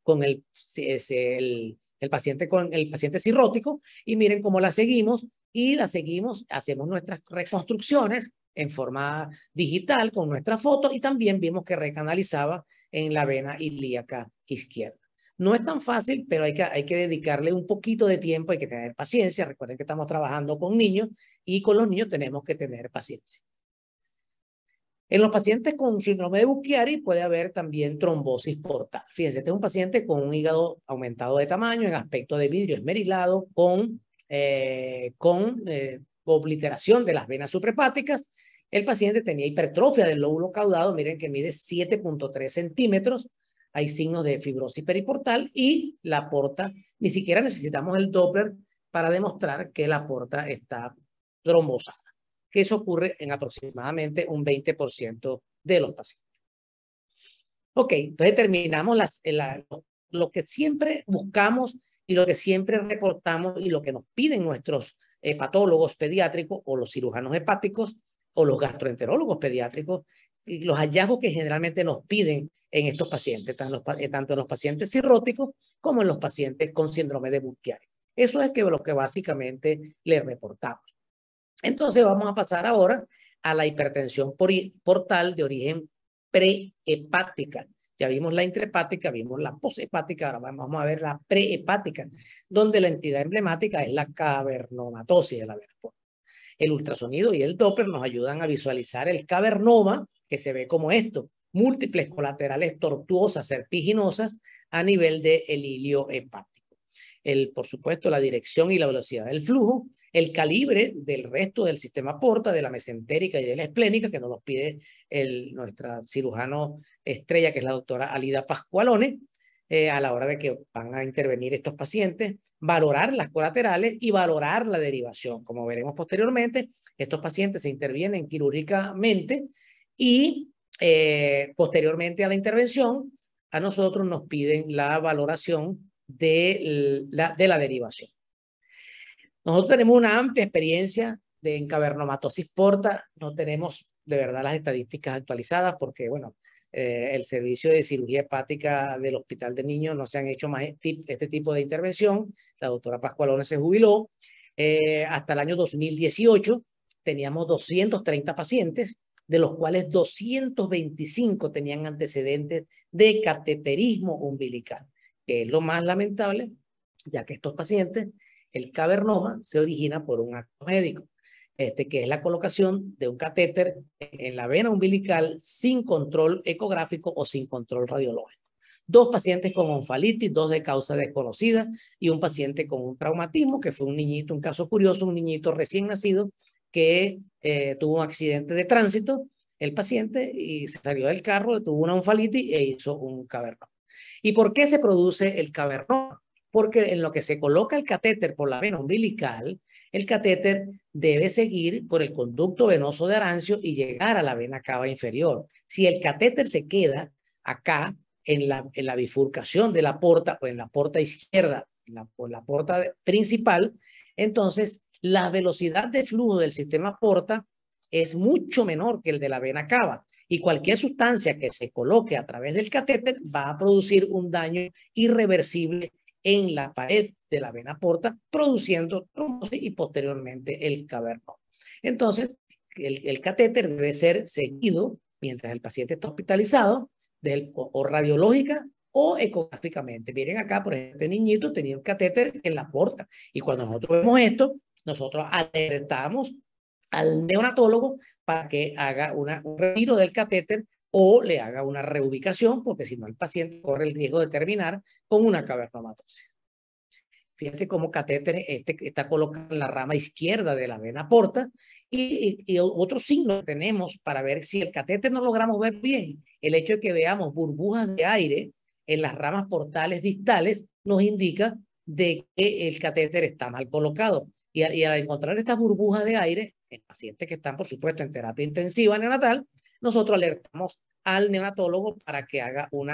con el, el el paciente con el paciente cirrótico y miren cómo la seguimos y la seguimos, hacemos nuestras reconstrucciones en forma digital con nuestra foto y también vimos que recanalizaba en la vena ilíaca izquierda. No es tan fácil, pero hay que, hay que dedicarle un poquito de tiempo, hay que tener paciencia. Recuerden que estamos trabajando con niños y con los niños tenemos que tener paciencia. En los pacientes con síndrome de Bucchiari puede haber también trombosis portal. Fíjense, este es un paciente con un hígado aumentado de tamaño, en aspecto de vidrio esmerilado, con, eh, con eh, obliteración de las venas suprepáticas. El paciente tenía hipertrofia del lóbulo caudado, miren que mide 7.3 centímetros, hay signos de fibrosis periportal y la porta, ni siquiera necesitamos el Doppler para demostrar que la porta está trombosa que eso ocurre en aproximadamente un 20% de los pacientes. Ok, entonces terminamos las, eh, lo que siempre buscamos y lo que siempre reportamos y lo que nos piden nuestros hepatólogos patólogos pediátricos o los cirujanos hepáticos o los gastroenterólogos pediátricos y los hallazgos que generalmente nos piden en estos pacientes, tanto eh, en los pacientes cirróticos como en los pacientes con síndrome de Budd-Chiari. Eso es lo que básicamente le reportamos. Entonces vamos a pasar ahora a la hipertensión portal de origen prehepática. Ya vimos la intrahepática, vimos la poshepática, ahora vamos a ver la prehepática, donde la entidad emblemática es la cavernomatosis de la El ultrasonido y el Doppler nos ayudan a visualizar el cavernoma, que se ve como esto, múltiples colaterales tortuosas, serpiginosas, a nivel del de ilio hepático. El, por supuesto, la dirección y la velocidad del flujo, el calibre del resto del sistema porta, de la mesentérica y de la esplénica, que nos los pide el, nuestra cirujano estrella, que es la doctora Alida Pascualone, eh, a la hora de que van a intervenir estos pacientes, valorar las colaterales y valorar la derivación. Como veremos posteriormente, estos pacientes se intervienen quirúrgicamente y eh, posteriormente a la intervención, a nosotros nos piden la valoración la, de la derivación. Nosotros tenemos una amplia experiencia de encavernomatosis porta, no tenemos de verdad las estadísticas actualizadas porque, bueno, eh, el servicio de cirugía hepática del Hospital de Niños no se han hecho más este tipo de intervención. La doctora Pascualona se jubiló. Eh, hasta el año 2018 teníamos 230 pacientes, de los cuales 225 tenían antecedentes de cateterismo umbilical, que es lo más lamentable, ya que estos pacientes el cavernoma se origina por un acto médico, este, que es la colocación de un catéter en la vena umbilical sin control ecográfico o sin control radiológico. Dos pacientes con onfalitis, dos de causa desconocida y un paciente con un traumatismo, que fue un niñito, un caso curioso, un niñito recién nacido que eh, tuvo un accidente de tránsito, el paciente y se salió del carro, tuvo una onfalitis e hizo un cavernoma. ¿Y por qué se produce el cavernoma? porque en lo que se coloca el catéter por la vena umbilical, el catéter debe seguir por el conducto venoso de Arancio y llegar a la vena cava inferior. Si el catéter se queda acá, en la, bifurcación de la porta o en la porta izquierda en la porta principal, entonces la velocidad de flujo del sistema porta es mucho menor que el de la vena cava y cualquier sustancia que se coloque a través del catéter va a producir un daño irreversible en la pared de la vena porta, produciendo trombosis y posteriormente el caverno. Entonces, el, catéter debe ser seguido mientras el paciente está hospitalizado del, o, radiológica o ecográficamente. Miren acá, por ejemplo, este niñito tenía un catéter en la porta y cuando nosotros vemos esto, nosotros alertamos al neonatólogo para que haga una, un retiro del catéter o le haga una reubicación, porque si no el paciente corre el riesgo de terminar con una cavernomatosis. Fíjense cómo catéter este está colocado en la rama izquierda de la vena porta y, otro signo que tenemos para ver si el catéter no logramos ver bien, el hecho de que veamos burbujas de aire en las ramas portales distales nos indica de que el catéter está mal colocado. Y al, y al encontrar estas burbujas de aire en pacientes que están, por supuesto, en terapia intensiva neonatal, nosotros alertamos al neonatólogo para que haga un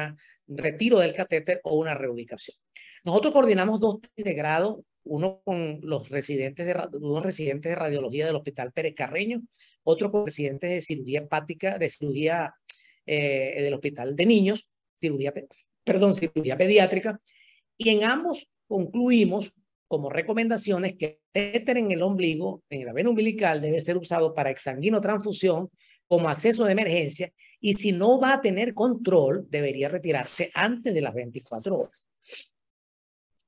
retiro del catéter o una reubicación. Nosotros coordinamos dos de grado, uno con los residentes de, residentes de radiología del Hospital Pérez Carreño, otro con residentes de cirugía hepática, de cirugía eh, del Hospital de Niños, cirugía, perdón, cirugía pediátrica, y en ambos concluimos como recomendaciones que el catéter en el ombligo, en la vena umbilical, debe ser usado para transfusión como acceso de emergencia y si no va a tener control, debería retirarse antes de las 24 horas.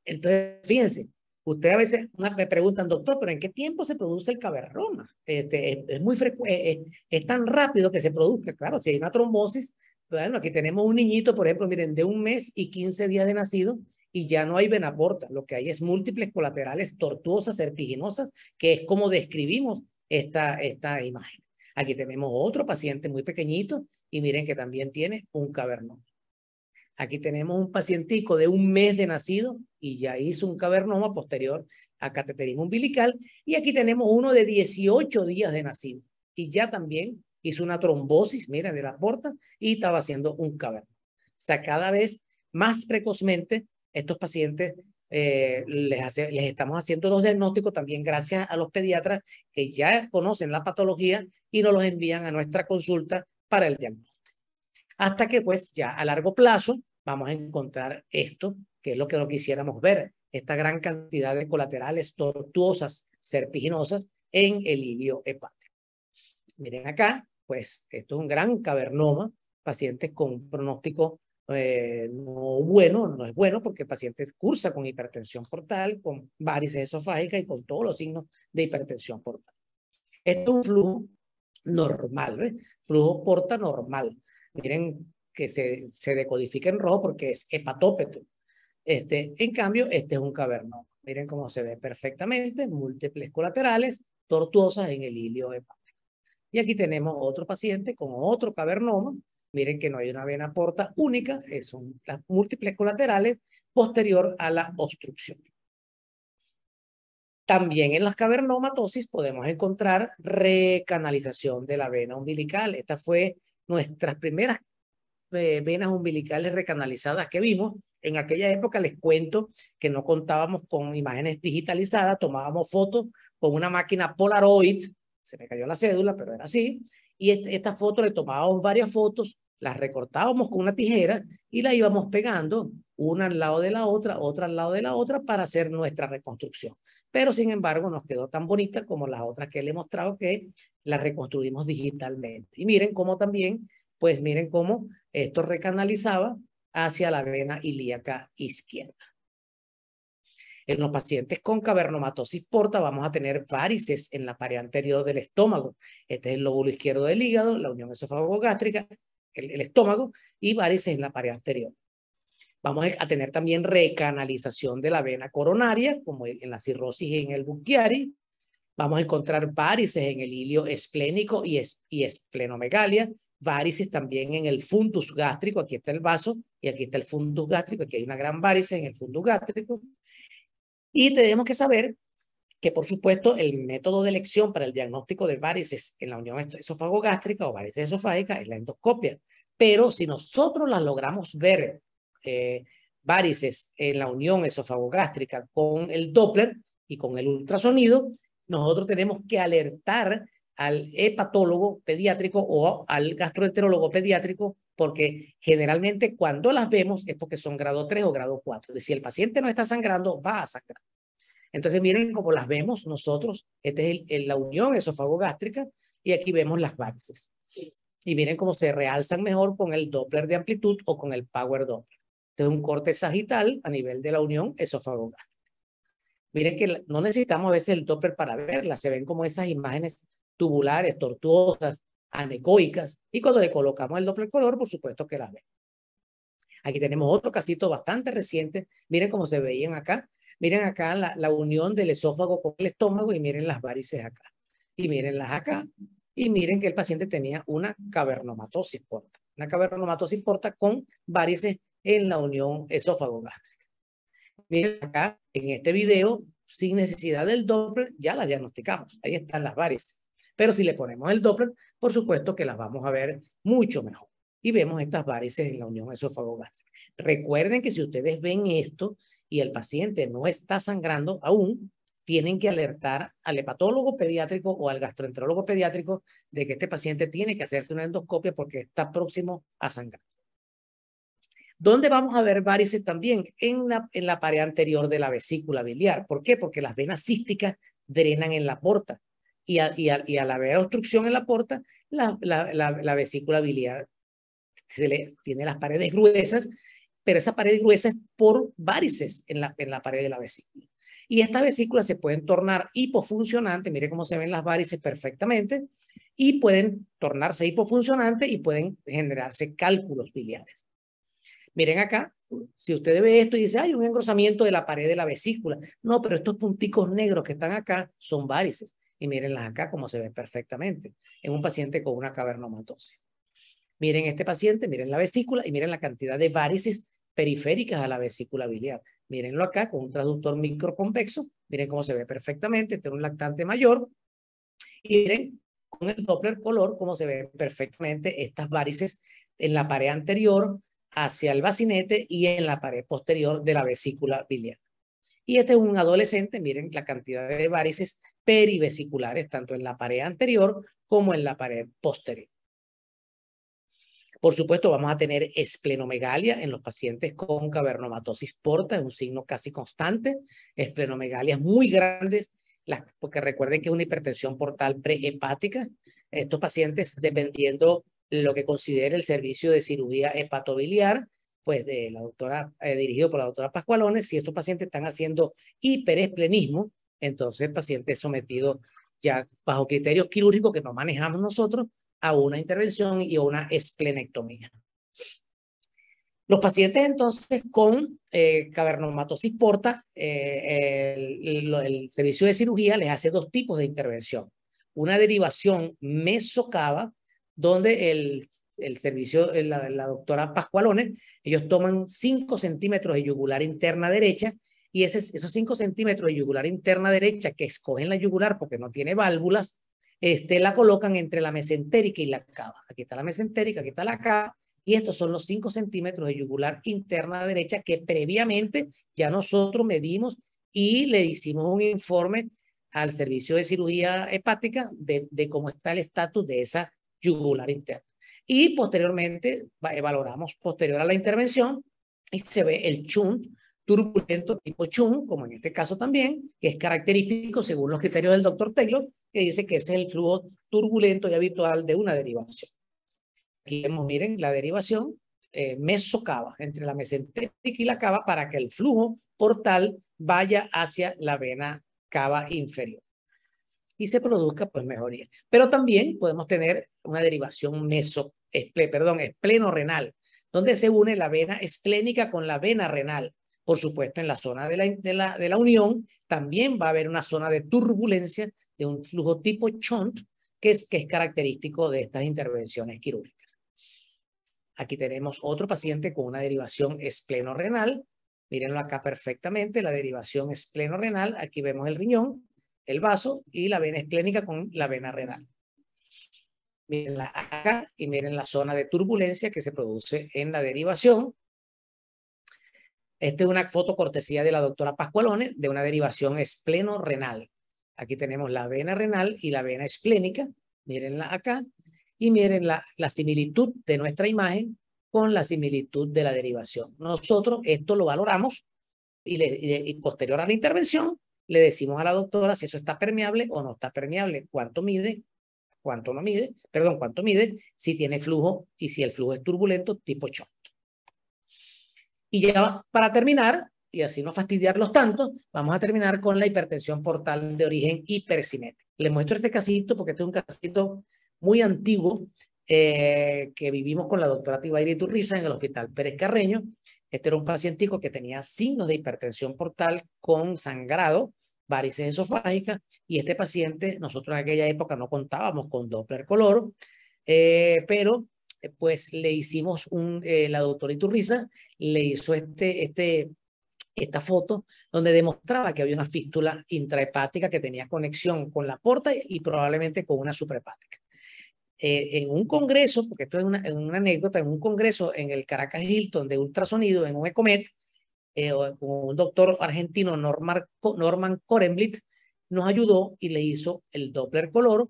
Entonces, fíjense, Usted a veces me preguntan, doctor, pero ¿en qué tiempo se produce el caberroma? Este, es, muy frecuente, eh, eh, es, tan rápido que se produzca. Claro, si hay una trombosis, bueno, aquí tenemos un niñito, por ejemplo, miren, de un mes y 15 días de nacido y ya no hay venaporta. Lo que hay es múltiples colaterales tortuosas, serpiginosas, que es como describimos esta, esta imagen. Aquí tenemos otro paciente muy pequeñito y miren que también tiene un cavernoma. Aquí tenemos un pacientico de un mes de nacido y ya hizo un cavernoma posterior a cateterismo umbilical. Y aquí tenemos uno de 18 días de nacido y ya también hizo una trombosis, miren, de la porta y estaba haciendo un cavernoma. O sea, cada vez más precozmente estos pacientes eh, les, estamos haciendo los diagnósticos también gracias a los pediatras que ya conocen la patología y nos los envían a nuestra consulta para el diagnóstico. Hasta que pues ya a largo plazo vamos a encontrar esto, que es lo que no quisiéramos ver, esta gran cantidad de colaterales tortuosas, serpiginosas en el ilio hepático. Miren acá, pues esto es un gran cavernoma, pacientes con un pronóstico eh, no bueno, no es bueno porque el paciente cursa con hipertensión portal, con varices esofágicas y con todos los signos de hipertensión portal. Esto es un flujo normal, flujo porta normal. Miren que se, se decodifica en rojo porque es hepatópeto. Este, en cambio, este es un cavernoma. Miren cómo se ve perfectamente, múltiples colaterales, tortuosas en el hilio hepático. Y aquí tenemos otro paciente con otro cavernoma, Miren que no hay una vena porta única, eh, son las múltiples colaterales posterior a la obstrucción. También en las cavernomatosis podemos encontrar recanalización de la vena umbilical. Esta fue nuestras primeras eh, venas umbilicales recanalizadas que vimos. En aquella época les cuento que no contábamos con imágenes digitalizadas, tomábamos fotos con una máquina Polaroid, se me cayó la cédula, pero era así, y esta foto le tomábamos varias fotos, las recortábamos con una tijera y la íbamos pegando una al lado de la otra, otra al lado de la otra para hacer nuestra reconstrucción. Pero sin embargo nos quedó tan bonita como las otras que le he mostrado que la reconstruimos digitalmente. Y miren cómo también, pues miren cómo esto recanalizaba hacia la vena ilíaca izquierda. En los pacientes con cavernomatosis porta vamos a tener varices en la pared anterior del estómago. Este es el lóbulo izquierdo del hígado, la unión esofagogástrica, el, estómago y varices en la pared anterior. Vamos a tener también recanalización de la vena coronaria, como en la cirrosis y en el Bucchiari. Vamos a encontrar varices en el hilio esplénico y, y esplenomegalia, varices también en el fundus gástrico, aquí está el vaso y aquí está el fundus gástrico, aquí hay una gran varice en el fundus gástrico, y tenemos que saber que, por supuesto, el método de elección para el diagnóstico de varices en la unión esofagogástrica o varices esofágica es la endoscopia. Pero si nosotros las logramos ver, eh, varices en la unión esofagogástrica con el Doppler y con el ultrasonido, nosotros tenemos que alertar al hepatólogo pediátrico o al gastroenterólogo pediátrico, porque generalmente cuando las vemos es porque son grado 3 o grado 4. si el paciente no está sangrando, va a sangrar. Entonces, miren cómo las vemos nosotros. Esta es la unión esofagogástrica y aquí vemos las varices. Y miren cómo se realzan mejor con el Doppler de amplitud o con el Power Doppler. Entonces, este un corte sagital a nivel de la unión esofagogástrica. Miren que no necesitamos a veces el Doppler para verlas. Se ven como esas imágenes tubulares, tortuosas, anecoicas, y cuando le colocamos el doble color, por supuesto que la ve. Aquí tenemos otro casito bastante reciente, miren cómo se veían acá, miren acá la, la unión del esófago con el estómago y miren las varices acá, y miren las acá, y miren que el paciente tenía una cavernomatosis porta, una cavernomatosis porta con varices en la unión esófago-gástrica. Miren acá, en este video, sin necesidad del Doppler, ya la diagnosticamos. Ahí están las varices. Pero si le ponemos el Doppler, por supuesto que las vamos a ver mucho mejor. Y vemos estas varices en la unión esofagogástrica. Recuerden que si ustedes ven esto y el paciente no está sangrando aún, tienen que alertar al hepatólogo pediátrico o al gastroenterólogo pediátrico de que este paciente tiene que hacerse una endoscopia porque está próximo a sangrar. ¿Dónde vamos a ver varices también? En la, en la pared anterior de la vesícula biliar. ¿Por qué? Porque las venas císticas drenan en la porta y, a, y, a, al haber obstrucción en la porta, la, vesícula biliar le, tiene las paredes gruesas, pero esa pared gruesa es por varices en la, en la pared de la vesícula. Y estas vesículas se pueden tornar hipofuncionantes, miren cómo se ven las varices perfectamente, y pueden tornarse hipofuncionantes y pueden generarse cálculos biliares. Miren acá, si usted ve esto y dice, hay un engrosamiento de la pared de la vesícula. No, pero estos punticos negros que están acá son varices y mírenlas acá como se ve perfectamente en un paciente con una cavernomatosis. Miren este paciente, miren la vesícula y miren la cantidad de varices periféricas a la vesícula biliar. Mírenlo acá con un traductor microconvexo, miren cómo se ve perfectamente, tiene un lactante mayor y miren con el Doppler color cómo se ve perfectamente estas varices en la pared anterior hacia el bacinete y en la pared posterior de la vesícula biliar. Y este es un adolescente, miren la cantidad de varices perivesiculares, tanto en la pared anterior como en la pared posterior. Por supuesto, vamos a tener esplenomegalia en los pacientes con cavernomatosis porta, es un signo casi constante, esplenomegalias muy grandes, las, porque recuerden que es una hipertensión portal prehepática. Estos pacientes, dependiendo lo que considere el servicio de cirugía hepatobiliar, pues de la doctora, eh, dirigido por la doctora Pascualones, si estos pacientes están haciendo hiperesplenismo, entonces el paciente es sometido ya bajo criterios quirúrgicos que no manejamos nosotros a una intervención y a una esplenectomía. Los pacientes entonces con eh, cavernomatosis porta, eh, el, servicio de cirugía les hace dos tipos de intervención. Una derivación mesocava, donde el, el servicio, eh, la, la doctora Pascualones, ellos toman 5 centímetros de yugular interna derecha y ese, esos 5 centímetros de yugular interna derecha que escogen la yugular porque no tiene válvulas, este, la colocan entre la mesentérica y la cava. Aquí está la mesentérica, aquí está la cava, y estos son los 5 centímetros de yugular interna derecha que previamente ya nosotros medimos y le hicimos un informe al servicio de cirugía hepática de, de cómo está el estatus de esa yugular interna. Y posteriormente valoramos posterior a la intervención y se ve el chun turbulento tipo Chung, como en este caso también, que es característico según los criterios del doctor Taylor, que dice que ese es el flujo turbulento y habitual de una derivación. Aquí vemos, miren, la derivación eh, mesocava, entre la mesentérica y la cava, para que el flujo portal vaya hacia la vena cava inferior y se produzca pues mejoría. Pero también podemos tener una derivación meso, perdón, espleno renal, donde se une la vena esplénica con la vena renal por supuesto, en la zona de la, de la, unión también va a haber una zona de turbulencia de un flujo tipo chont, que es, que es característico de estas intervenciones quirúrgicas. Aquí tenemos otro paciente con una derivación espleno-renal. Mírenlo acá perfectamente, la derivación espleno-renal. Aquí vemos el riñón, el vaso y la vena esplénica con la vena renal. Mírenla acá y miren la zona de turbulencia que se produce en la derivación. Esta es una foto cortesía de la doctora Pascualones de una derivación esplenorrenal. renal Aquí tenemos la vena renal y la vena esplénica. Mírenla acá y miren la, similitud de nuestra imagen con la similitud de la derivación. Nosotros esto lo valoramos y, y, posterior a la intervención le decimos a la doctora si eso está permeable o no está permeable, cuánto mide, cuánto no mide, perdón, cuánto mide, si tiene flujo y si el flujo es turbulento tipo shock. Y ya para terminar, y así no fastidiarlos tanto, vamos a terminar con la hipertensión portal de origen hipercinético. Les muestro este casito porque este es un casito muy antiguo eh, que vivimos con la doctora Tibairi Turrisa en el Hospital Pérez Carreño. Este era un pacientico que tenía signos de hipertensión portal con sangrado, varices esofágicas, y este paciente, nosotros en aquella época no contábamos con Doppler color, eh, pero eh, pues le hicimos un, la doctora Iturriza le hizo este, este, esta foto donde demostraba que había una fístula intrahepática que tenía conexión con la porta y probablemente con una suprahepática. Eh, en un congreso, porque esto es una, una, anécdota, en un congreso en el Caracas Hilton de ultrasonido, en un ECOMET, eh, un doctor argentino, Norman, Norman Korenblit, nos ayudó y le hizo el Doppler color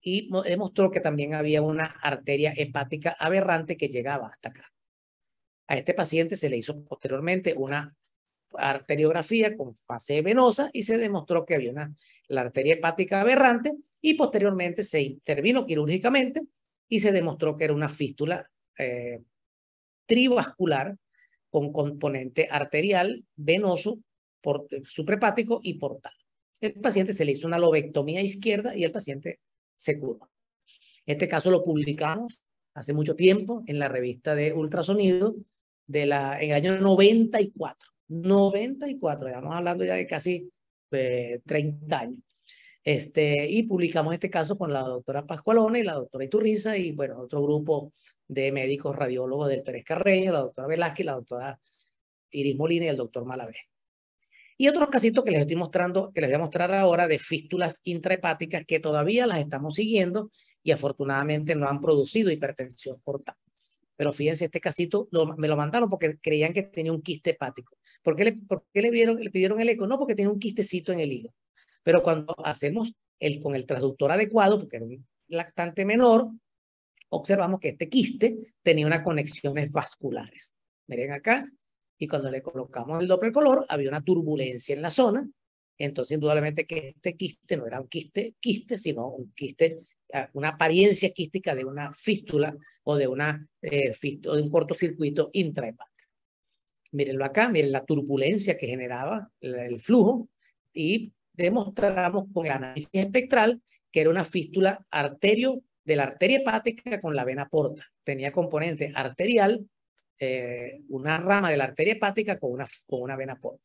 y demostró que también había una arteria hepática aberrante que llegaba hasta acá. A este paciente se le hizo posteriormente una arteriografía con fase venosa y se demostró que había una, la arteria hepática aberrante y posteriormente se intervino quirúrgicamente y se demostró que era una fístula eh, trivascular con componente arterial, venoso, por, eh, suprepático y portal. El paciente se le hizo una lobectomía izquierda y el paciente se curó. Este caso lo publicamos hace mucho tiempo en la revista de ultrasonido de la, en el año 94. 94, estamos hablando ya de casi 30 pues, años. Este, y publicamos este caso con la doctora Pascualone, y la doctora Iturriza y bueno, otro grupo de médicos radiólogos del Pérez Carreño, la doctora Velázquez, la doctora Iris Molina y el doctor Malavé. Y otro casito que les estoy mostrando, que les voy a mostrar ahora de fístulas intrahepáticas que todavía las estamos siguiendo y afortunadamente no han producido hipertensión portal. Pero fíjense, este casito me lo mandaron porque creían que tenía un quiste hepático. ¿Por qué, le, porque le, vieron, le pidieron el eco? No, porque tenía un quistecito en el hígado. Pero cuando hacemos el, con el transductor adecuado, porque era un lactante menor, observamos que este quiste tenía unas conexiones vasculares. Miren acá, y cuando le colocamos el doble color, había una turbulencia en la zona. Entonces, indudablemente que este quiste no era un quiste, quiste, sino un quiste una apariencia quística de una fístula o de, una, eh, de un cortocircuito intrahepático. Mírenlo acá, miren la turbulencia que generaba el, flujo y demostramos con el análisis espectral que era una fístula arterio de la arteria hepática con la vena porta. Tenía componente arterial, eh, una rama de la arteria hepática con una, con una vena porta.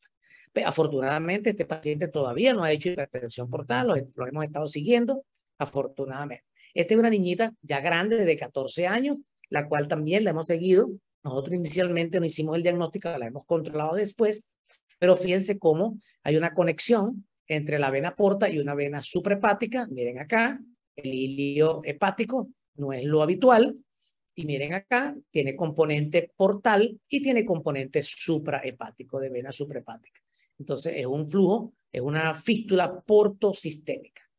afortunadamente, este paciente todavía no ha hecho hipertensión portal, lo hemos estado siguiendo afortunadamente. Esta es una niñita ya grande, de 14 años, la cual también la hemos seguido. Nosotros inicialmente no hicimos el diagnóstico, la hemos controlado después, pero fíjense cómo hay una conexión entre la vena porta y una vena suprahepática. Miren acá, el hilio hepático no es lo habitual. Y miren acá, tiene componente portal y tiene componente suprahepático, de vena suprahepática. Entonces es un flujo, es una fístula portosistémica.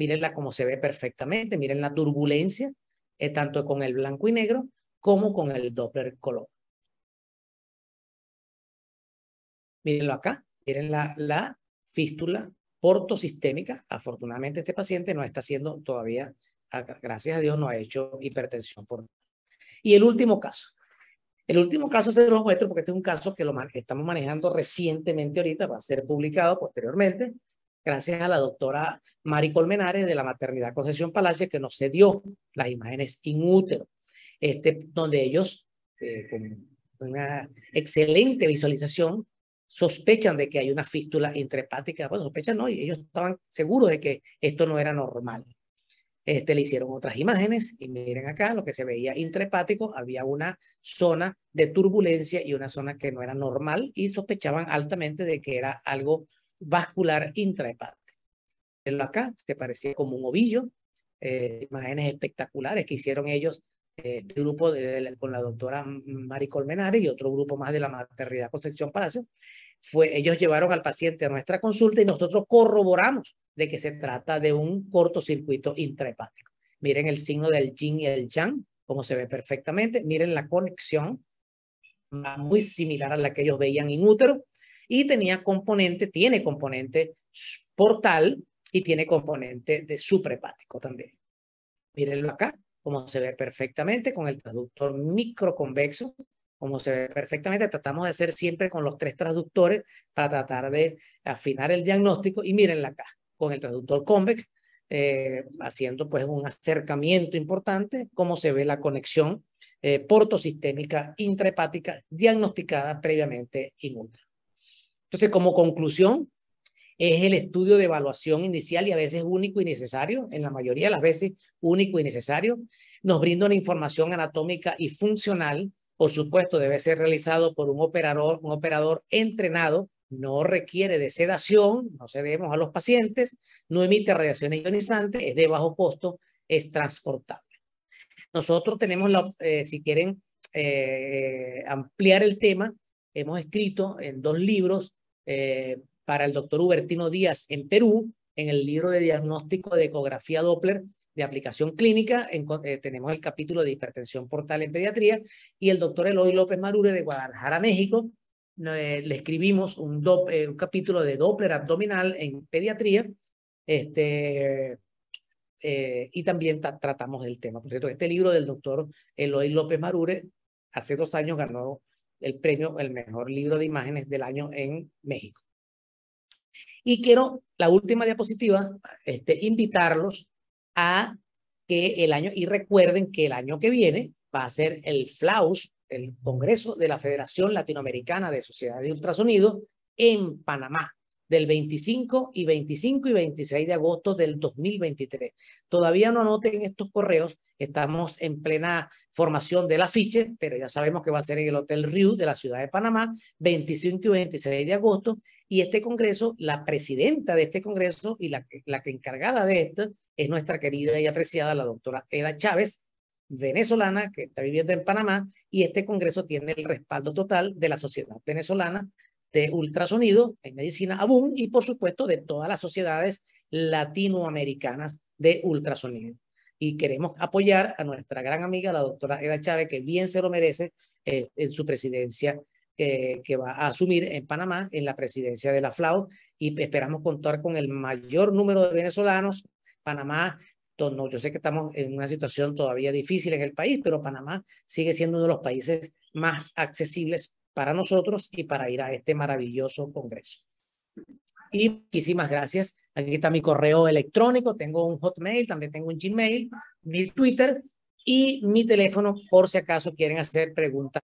Mírenla como se ve perfectamente, miren la turbulencia, eh, tanto con el blanco y negro como con el Doppler color. Mírenlo acá, miren la, la fístula portosistémica. Afortunadamente este paciente no está siendo todavía, gracias a Dios, no ha hecho hipertensión. Por... Y el último caso, el último caso se los muestro porque este es un caso que lo estamos manejando recientemente ahorita, va a ser publicado posteriormente, gracias a la doctora Mari Colmenares de la Maternidad Concepción Palacio, que nos cedió las imágenes inútero, este, donde ellos, eh, con una excelente visualización, sospechan de que hay una fístula intrahepática. Bueno, sospechan no, y ellos estaban seguros de que esto no era normal. Este, le hicieron otras imágenes y miren acá lo que se veía intrahepático, había una zona de turbulencia y una zona que no era normal y sospechaban altamente de que era algo vascular Mirenlo Acá se parecía como un ovillo, eh, imágenes espectaculares que hicieron ellos, eh, grupo con la doctora Mari Colmenares y otro grupo más de la maternidad Concepción Palacio. Fue, ellos llevaron al paciente a nuestra consulta y nosotros corroboramos de que se trata de un cortocircuito intrahepático. Miren el signo del yin y el yang, como se ve perfectamente. Miren la conexión, muy similar a la que ellos veían en útero y tenía componente, tiene componente portal y tiene componente de suprahepático también. Mírenlo acá, como se ve perfectamente con el traductor microconvexo, como se ve perfectamente, tratamos de hacer siempre con los tres traductores para tratar de afinar el diagnóstico y mírenlo acá, con el traductor convex, eh, haciendo pues un acercamiento importante, cómo se ve la conexión eh, portosistémica intrahepática diagnosticada previamente inútil. Entonces, como conclusión, es el estudio de evaluación inicial y a veces único y necesario, en la mayoría de las veces único y necesario. Nos brinda una información anatómica y funcional. Por supuesto, debe ser realizado por un operador, un operador entrenado. No requiere de sedación, no cedemos a los pacientes, no emite radiaciones ionizantes, es de bajo costo, es transportable. Nosotros tenemos, la, eh, si quieren eh, ampliar el tema, hemos escrito en dos libros eh, para el doctor Hubertino Díaz en Perú, en el libro de diagnóstico de ecografía Doppler de aplicación clínica, eh, tenemos el capítulo de hipertensión portal en pediatría, y el doctor Eloy López Marure de Guadalajara, México, eh, le escribimos un, capítulo de Doppler abdominal en pediatría, este, y también tratamos el tema. Por cierto, este libro del doctor Eloy López Marure hace dos años ganó el premio, el mejor libro de imágenes del año en México. Y quiero, la última diapositiva, este, invitarlos a que el año, y recuerden que el año que viene va a ser el FLAUS, el Congreso de la Federación Latinoamericana de Sociedades de Ultrasonido, en Panamá del 25 y 25 y 26 de agosto del 2023. Todavía no anoten estos correos, estamos en plena formación del afiche, pero ya sabemos que va a ser en el Hotel Riu de la Ciudad de Panamá, 25 y 26 de agosto, y este Congreso, la presidenta de este Congreso y la, la que encargada de esto es nuestra querida y apreciada la doctora Eda Chávez, venezolana que está viviendo en Panamá, y este Congreso tiene el respaldo total de la sociedad venezolana de ultrasonido en medicina ABUM y por supuesto de todas las sociedades latinoamericanas de ultrasonido. Y queremos apoyar a nuestra gran amiga, la doctora Eda Chávez, que bien se lo merece eh, en su presidencia que va a asumir en Panamá en la presidencia de la FLAO y esperamos contar con el mayor número de venezolanos. Panamá yo sé que estamos en una situación todavía difícil en el país, pero Panamá sigue siendo uno de los países más accesibles para nosotros y para ir a este maravilloso congreso. Y muchísimas gracias. Aquí está mi correo electrónico, tengo un Hotmail, también tengo un Gmail, mi Twitter y mi teléfono por si acaso quieren hacer preguntas.